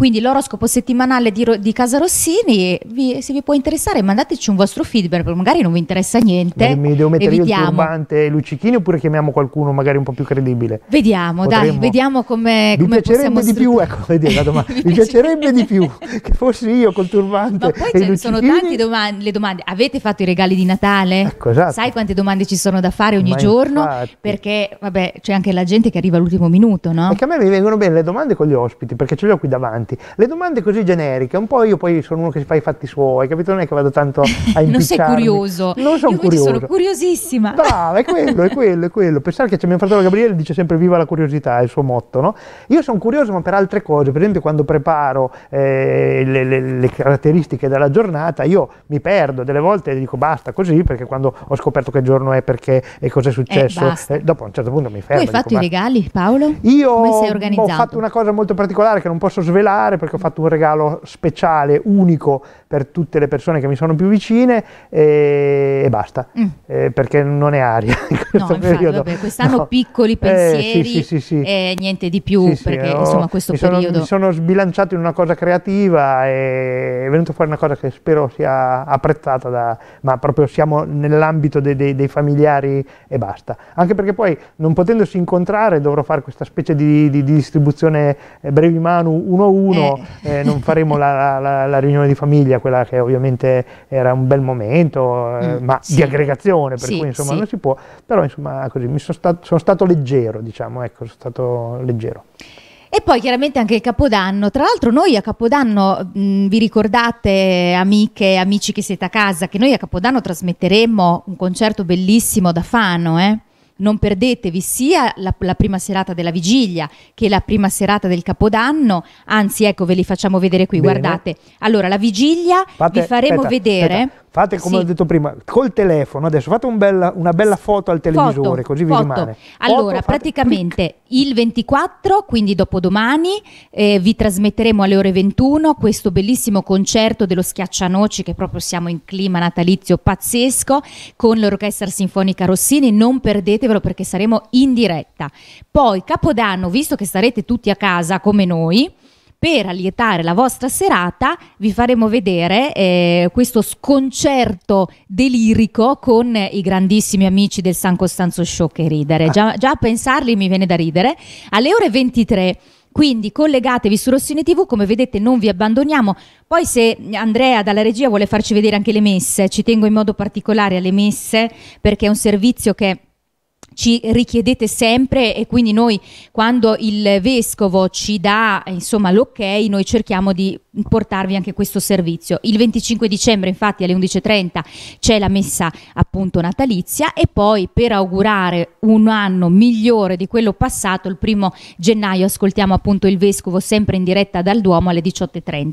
Speaker 4: Quindi l'oroscopo settimanale di, Ro- di Casa Rossini, vi, se vi può interessare mandateci un vostro feedback, magari non vi interessa niente. Mi, mi devo mettere io il
Speaker 1: turbante e i luccichini oppure chiamiamo qualcuno magari un po' più credibile?
Speaker 4: Vediamo, Potremmo. dai, vediamo come, mi come possiamo... Di più,
Speaker 1: ecco, vedi, la domanda. (laughs) mi piacerebbe di più che fossi io col turbante Ma poi ci sono tante
Speaker 4: domande, le domande. Avete fatto i regali di Natale? Ecco, esatto. Sai quante domande ci sono da fare ogni Ma giorno? Infatti. Perché, vabbè, c'è anche la gente che arriva all'ultimo minuto, no? Perché
Speaker 1: a me mi vengono bene le domande con gli ospiti, perché ce le ho qui davanti avanti. Le domande così generiche, un po' io poi sono uno che si fa i fatti suoi, capito? Non è che vado tanto (laughs) a impiccarmi. non sei curioso. Non sono curioso. sono
Speaker 4: curiosissima. Brava, è quello,
Speaker 1: è (laughs) quello, è quello. Pensare che c'è mio fratello Gabriele dice sempre viva la curiosità, è il suo motto, no? Io sono curioso ma per altre cose, per esempio quando preparo eh, le, le, le caratteristiche della giornata, io mi perdo, delle volte dico basta così, perché quando ho scoperto che giorno è, perché e cosa è successo, eh, eh, dopo a un certo punto mi fermo. Tu hai fatto dico, i
Speaker 4: regali, Paolo? Io ho fatto una
Speaker 1: cosa molto particolare che non posso svelare, particolare perché ho fatto un regalo speciale, unico per tutte le persone che mi sono più vicine e, e basta, mm. eh, perché non è aria in questo no, periodo.
Speaker 4: vabbè, quest'anno no. piccoli eh, pensieri eh, sì, sì, sì, e niente di più perché no, insomma questo mi periodo... mi sono
Speaker 1: sbilanciato in una cosa creativa e è venuto fuori una cosa che spero sia apprezzata, da, ma proprio siamo nell'ambito de, de, dei familiari e basta. Anche perché poi non potendosi incontrare dovrò fare questa specie di, di, di distribuzione eh, brevi manu uno a uno uno, eh. Eh, non faremo la, la, la, riunione di famiglia, quella che ovviamente era un bel momento, eh, mm, ma sì. di aggregazione, per sì, cui insomma sì. non si può, però insomma così, mi sono, stat sono stato leggero, diciamo, ecco, sono stato leggero.
Speaker 4: E poi chiaramente anche il Capodanno. Tra l'altro noi a Capodanno, mh, mm, vi ricordate amiche e amici che siete a casa, che noi a Capodanno trasmetteremo un concerto bellissimo da Fano, eh? non perdetevi sia la, la, prima serata della vigilia che la prima serata del Capodanno, anzi ecco ve li facciamo vedere qui, Bene. guardate. Allora la vigilia Fate, vi faremo aspetta, vedere... Aspetta. Fate come sì. ho detto
Speaker 1: prima, col telefono adesso, fate un bella, una bella foto al televisore, foto, così vi foto. rimane.
Speaker 4: Allora, foto, praticamente clic. il 24, quindi dopodomani, eh, vi trasmetteremo alle ore 21 questo bellissimo concerto dello Schiaccianoci, che proprio siamo in clima natalizio pazzesco, con l'Orchestra Sinfonica Rossini. Non perdetevelo perché saremo in diretta. Poi, Capodanno, visto che sarete tutti a casa come noi, per allietare la vostra serata vi faremo vedere eh, questo sconcerto delirico con i grandissimi amici del San Costanzo Show che ridere. Ah. Già, già, a pensarli mi viene da ridere. Alle ore 23. Quindi collegatevi su Rossini TV, come vedete non vi abbandoniamo. Poi se Andrea dalla regia vuole farci vedere anche le messe, ci tengo in modo particolare alle messe perché è un servizio che ci richiedete sempre e quindi noi quando il vescovo ci dà insomma l'ok noi cerchiamo di portarvi anche questo servizio. Il 25 dicembre infatti alle 11.30 c'è la messa appunto natalizia e poi per augurare un anno migliore di quello passato il primo gennaio ascoltiamo appunto il vescovo sempre in diretta dal Duomo alle 18.30.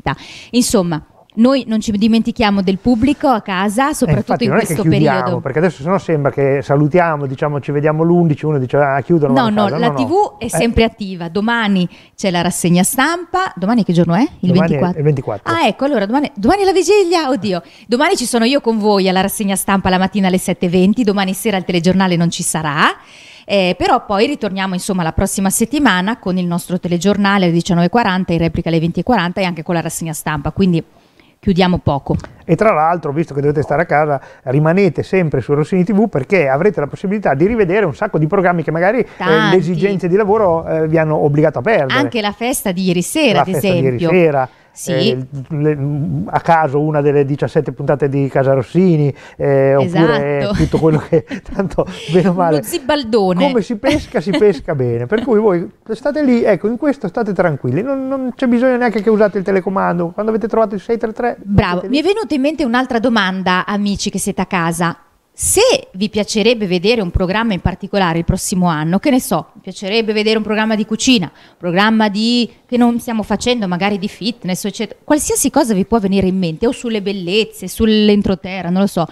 Speaker 4: Insomma noi non ci dimentichiamo del pubblico a casa, eh, soprattutto eh, infatti, in questo periodo. Perché
Speaker 1: adesso se no sembra che salutiamo, diciamo ci vediamo l'11, uno dice ah, chiudono. No, no, la no, TV no. è sempre eh.
Speaker 4: attiva. Domani c'è la rassegna stampa. Domani che giorno è? Il 24. È il 24. Ah, ecco, allora domani, domani, è la vigilia, oddio. Domani ci sono io con voi alla rassegna stampa la mattina alle 7.20, domani sera il telegiornale non ci sarà. Eh, però poi ritorniamo insomma la prossima settimana con il nostro telegiornale alle 19.40, in replica alle 20.40 e anche con la rassegna stampa. Quindi chiudiamo poco.
Speaker 1: E tra l'altro, visto che dovete stare a casa, rimanete sempre su Rossini TV perché avrete la possibilità di rivedere un sacco di programmi che magari eh, le esigenze di lavoro eh, vi hanno obbligato a perdere. Anche
Speaker 4: la festa di ieri sera, la ad esempio. Di ieri sera
Speaker 1: sì. eh, le, a caso una delle 17 puntate di Casa Rossini, eh, oppure esatto. tutto quello che (laughs) tanto bene o male.
Speaker 4: Zibaldone. Come
Speaker 1: si pesca, si pesca bene. Per cui voi state lì, ecco, in questo state tranquilli, non, non c'è bisogno
Speaker 4: neanche che usate il telecomando. Quando avete trovato il 633. Bravo, mi è venuta in mente un'altra domanda, amici che siete a casa. Se vi piacerebbe vedere un programma in particolare il prossimo anno, che ne so, vi piacerebbe vedere un programma di cucina, un programma di, che non stiamo facendo, magari di fitness, eccetera, qualsiasi cosa vi può venire in mente, o sulle bellezze, sull'entroterra, non lo so,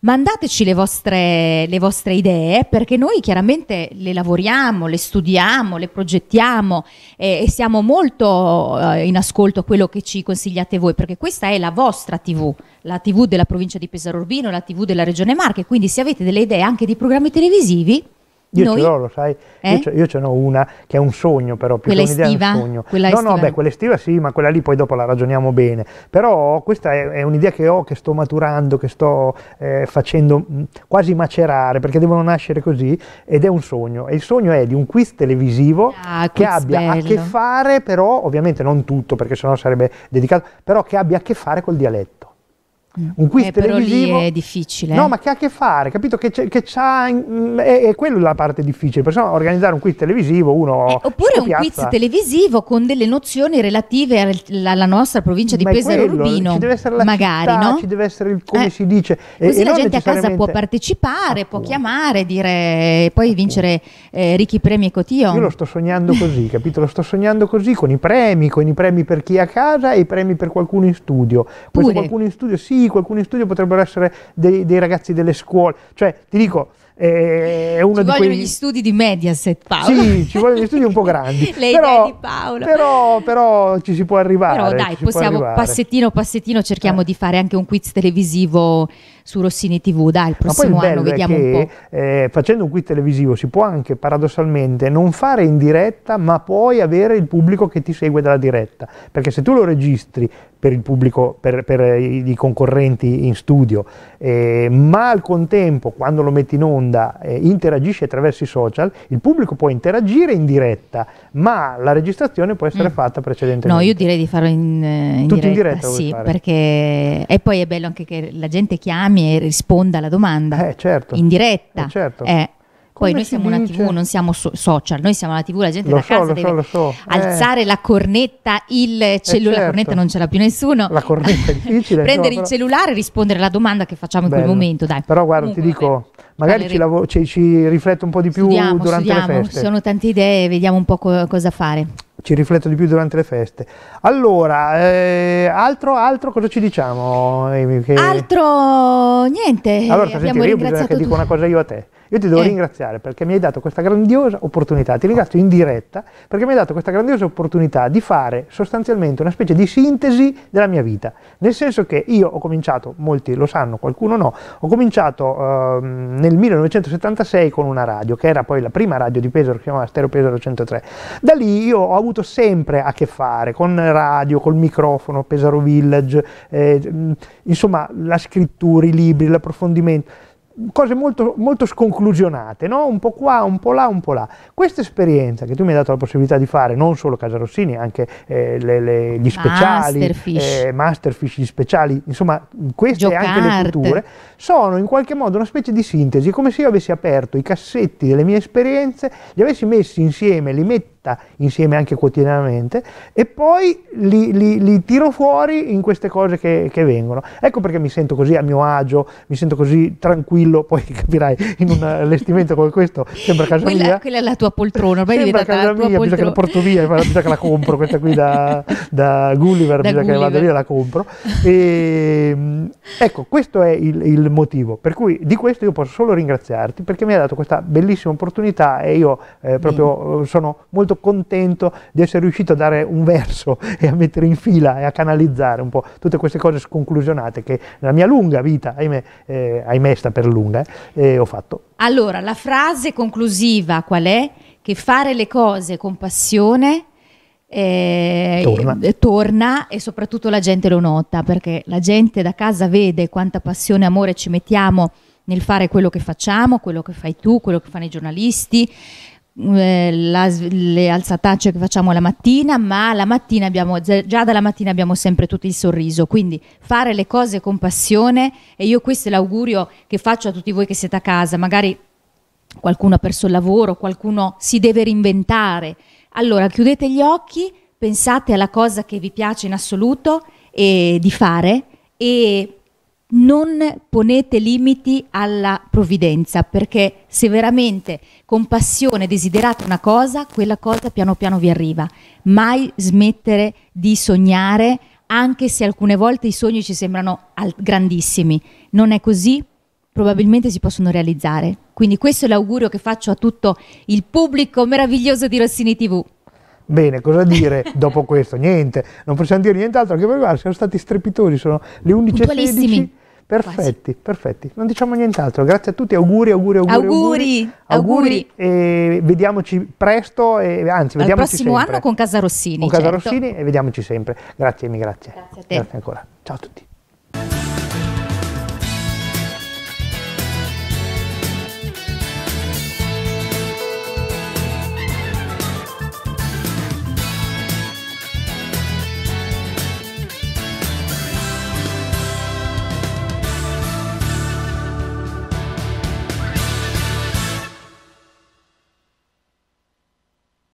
Speaker 4: mandateci le vostre, le vostre, idee perché noi chiaramente le lavoriamo, le studiamo, le progettiamo e, eh, e siamo molto eh, in ascolto a quello che ci consigliate voi perché questa è la vostra TV, la TV della provincia di Pesaro Urbino, la TV della Regione Marche, quindi se avete delle idee anche di programmi televisivi io Noi? ce l'ho, lo
Speaker 1: sai, eh? io, ce, io ce n'ho una che è un sogno però, più quella che un'idea estiva, è un sogno. Quella no, estiva. no, beh, quella estiva sì, ma quella lì poi dopo la ragioniamo bene, però questa è, è un'idea che ho, che sto maturando, che sto eh, facendo quasi macerare, perché devono nascere così, ed è un sogno, e il sogno è di un quiz televisivo ah, che abbia bello. a che fare però, ovviamente non tutto, perché sennò sarebbe dedicato, però che abbia a che fare col dialetto un quiz eh, televisivo. Però lì è difficile. No, eh. ma che ha a che fare, capito? Che, che in, mm, è, è quella la parte difficile, perciò organizzare un quiz televisivo uno... Eh, oppure un quiz
Speaker 4: televisivo con delle nozioni relative alla nostra provincia di ma Pesaro quello, Urbino, ci deve essere la magari, città, no? Ci
Speaker 1: deve essere il, come eh, si dice. Così e, la gente a casa può
Speaker 4: partecipare, può chiamare, dire, poi vincere eh, ricchi premi e cotillon. Io lo sto
Speaker 1: sognando così, (laughs) capito? Lo sto sognando così con i premi, con i premi per chi è a casa e i premi per qualcuno in studio. Pure. Qualcuno in studio, sì, qualcuno in studio potrebbero essere dei, dei ragazzi delle scuole. Cioè, ti dico... Eh, è uno ci di vogliono quei... gli
Speaker 4: studi di Mediaset Paolo sì
Speaker 1: ci vogliono gli studi un po' grandi (laughs) le però, di Paolo però, però, ci si può arrivare però dai possiamo passettino
Speaker 4: passettino cerchiamo eh. di fare anche un quiz televisivo su Rossini TV dai il prossimo il anno vediamo che, un po'
Speaker 1: eh, facendo un quiz televisivo si può anche paradossalmente non fare in diretta ma poi avere il pubblico che ti segue dalla diretta perché se tu lo registri per il pubblico, per, per i concorrenti in studio, eh, ma al contempo quando lo metti in onda eh, interagisce attraverso i social, il pubblico può interagire in diretta, ma la registrazione può essere mm. fatta precedentemente. No, io
Speaker 4: direi di farlo in, eh, in Tutti diretta. in diretta? Sì, perché... E poi è bello anche che la gente chiami e risponda alla domanda. Eh, certo. In diretta. Eh, certo. Eh. Poi noi siamo dice? una TV, non siamo so- social, noi siamo la TV, la gente lo da so, casa deve so, lo so. alzare eh. la cornetta, il eh, cellulare, certo. la cornetta non ce l'ha più nessuno. La cornetta è (laughs) difficile. Prendere no, il però... cellulare e rispondere alla domanda che facciamo in Bello. quel momento, dai.
Speaker 1: Però guarda, Comunque, ti dico, vabbè. magari ci, lav- ci, ci, rifletto un po' di più studiamo, durante studiamo. le feste. Ci Sono
Speaker 4: tante idee, vediamo un po' co- cosa fare.
Speaker 1: Ci rifletto di più durante le feste. Allora, eh, altro, altro cosa ci diciamo? Amy, che...
Speaker 4: Altro niente. Allora, senti, io dico una
Speaker 1: cosa io a te. Io ti devo eh. ringraziare perché mi hai dato questa grandiosa opportunità, ti ringrazio in diretta perché mi hai dato questa grandiosa opportunità di fare sostanzialmente una specie di sintesi della mia vita, nel senso che io ho cominciato, molti lo sanno, qualcuno no, ho cominciato eh, nel 1976 con una radio, che era poi la prima radio di Pesaro, che si chiamava Stereo Pesaro 103. Da lì io ho avuto sempre a che fare con radio, col microfono, Pesaro Village, eh, insomma la scrittura, i libri, l'approfondimento cose molto, molto sconclusionate, no? un po' qua, un po' là, un po' là. Questa esperienza che tu mi hai dato la possibilità di fare, non solo Casa Rossini, anche eh, le, le, gli speciali, Masterfish. Eh, Masterfish, gli speciali, insomma queste Giocart. e anche le culture, sono in qualche modo una specie di sintesi, come se io avessi aperto i cassetti delle mie esperienze, li avessi messi insieme, li metto vita insieme anche quotidianamente e poi li, li, li tiro fuori in queste cose che, che, vengono. Ecco perché mi sento così a mio agio, mi sento così tranquillo, poi (laughs) capirai in un allestimento come questo sembra casa quella, mia.
Speaker 4: Quella è la tua poltrona, ormai sembra casa la mia, bisogna che la
Speaker 1: porto via, bisogna che la compro, questa qui da, da Gulliver, bisogna (laughs) che vada via e la compro. E, ehm, ecco, questo è il, il motivo, per cui di questo io posso solo ringraziarti perché mi hai dato questa bellissima opportunità e io eh, proprio Bene. sono molto molto contento di essere riuscito a dare un verso e a mettere in fila e a canalizzare un po' tutte queste cose sconclusionate che nella mia lunga vita, ahimè, eh, ahimè sta per lunga, eh, ho fatto.
Speaker 4: Allora, la frase conclusiva qual è? Che fare le cose con passione... Eh, torna. Eh, torna. e soprattutto la gente lo nota perché la gente da casa vede quanta passione e amore ci mettiamo nel fare quello che facciamo, quello che fai tu, quello che fanno i giornalisti, eh, la, le alzatacce che facciamo la mattina, ma la mattina abbiamo, già dalla mattina abbiamo sempre tutto il sorriso, quindi fare le cose con passione e io questo è l'augurio che faccio a tutti voi che siete a casa, magari qualcuno ha perso il lavoro, qualcuno si deve reinventare. Allora chiudete gli occhi, pensate alla cosa che vi piace in assoluto e di fare e non ponete limiti alla provvidenza, perché se veramente con passione desiderate una cosa, quella cosa piano piano vi arriva. Mai smettere di sognare, anche se alcune volte i sogni ci sembrano grandissimi. Non è così, probabilmente si possono realizzare. Quindi questo è l'augurio che faccio a tutto il pubblico meraviglioso di Rossini TV.
Speaker 1: Bene, cosa dire (laughs) dopo questo? Niente, non possiamo dire nient'altro, anche perché guarda, sono stati strepitosi, sono le 11.16 Perfetti, Quasi. perfetti. Non diciamo nient'altro. Grazie a tutti, auguri, auguri, auguri. Auguri, auguri. auguri. E vediamoci presto, e, anzi, Al vediamoci sempre. Il prossimo anno con
Speaker 4: Casa Rossini. Con certo. Casa Rossini
Speaker 1: e vediamoci sempre. Grazie, mi grazie. Grazie a te. Grazie ancora. Ciao a tutti.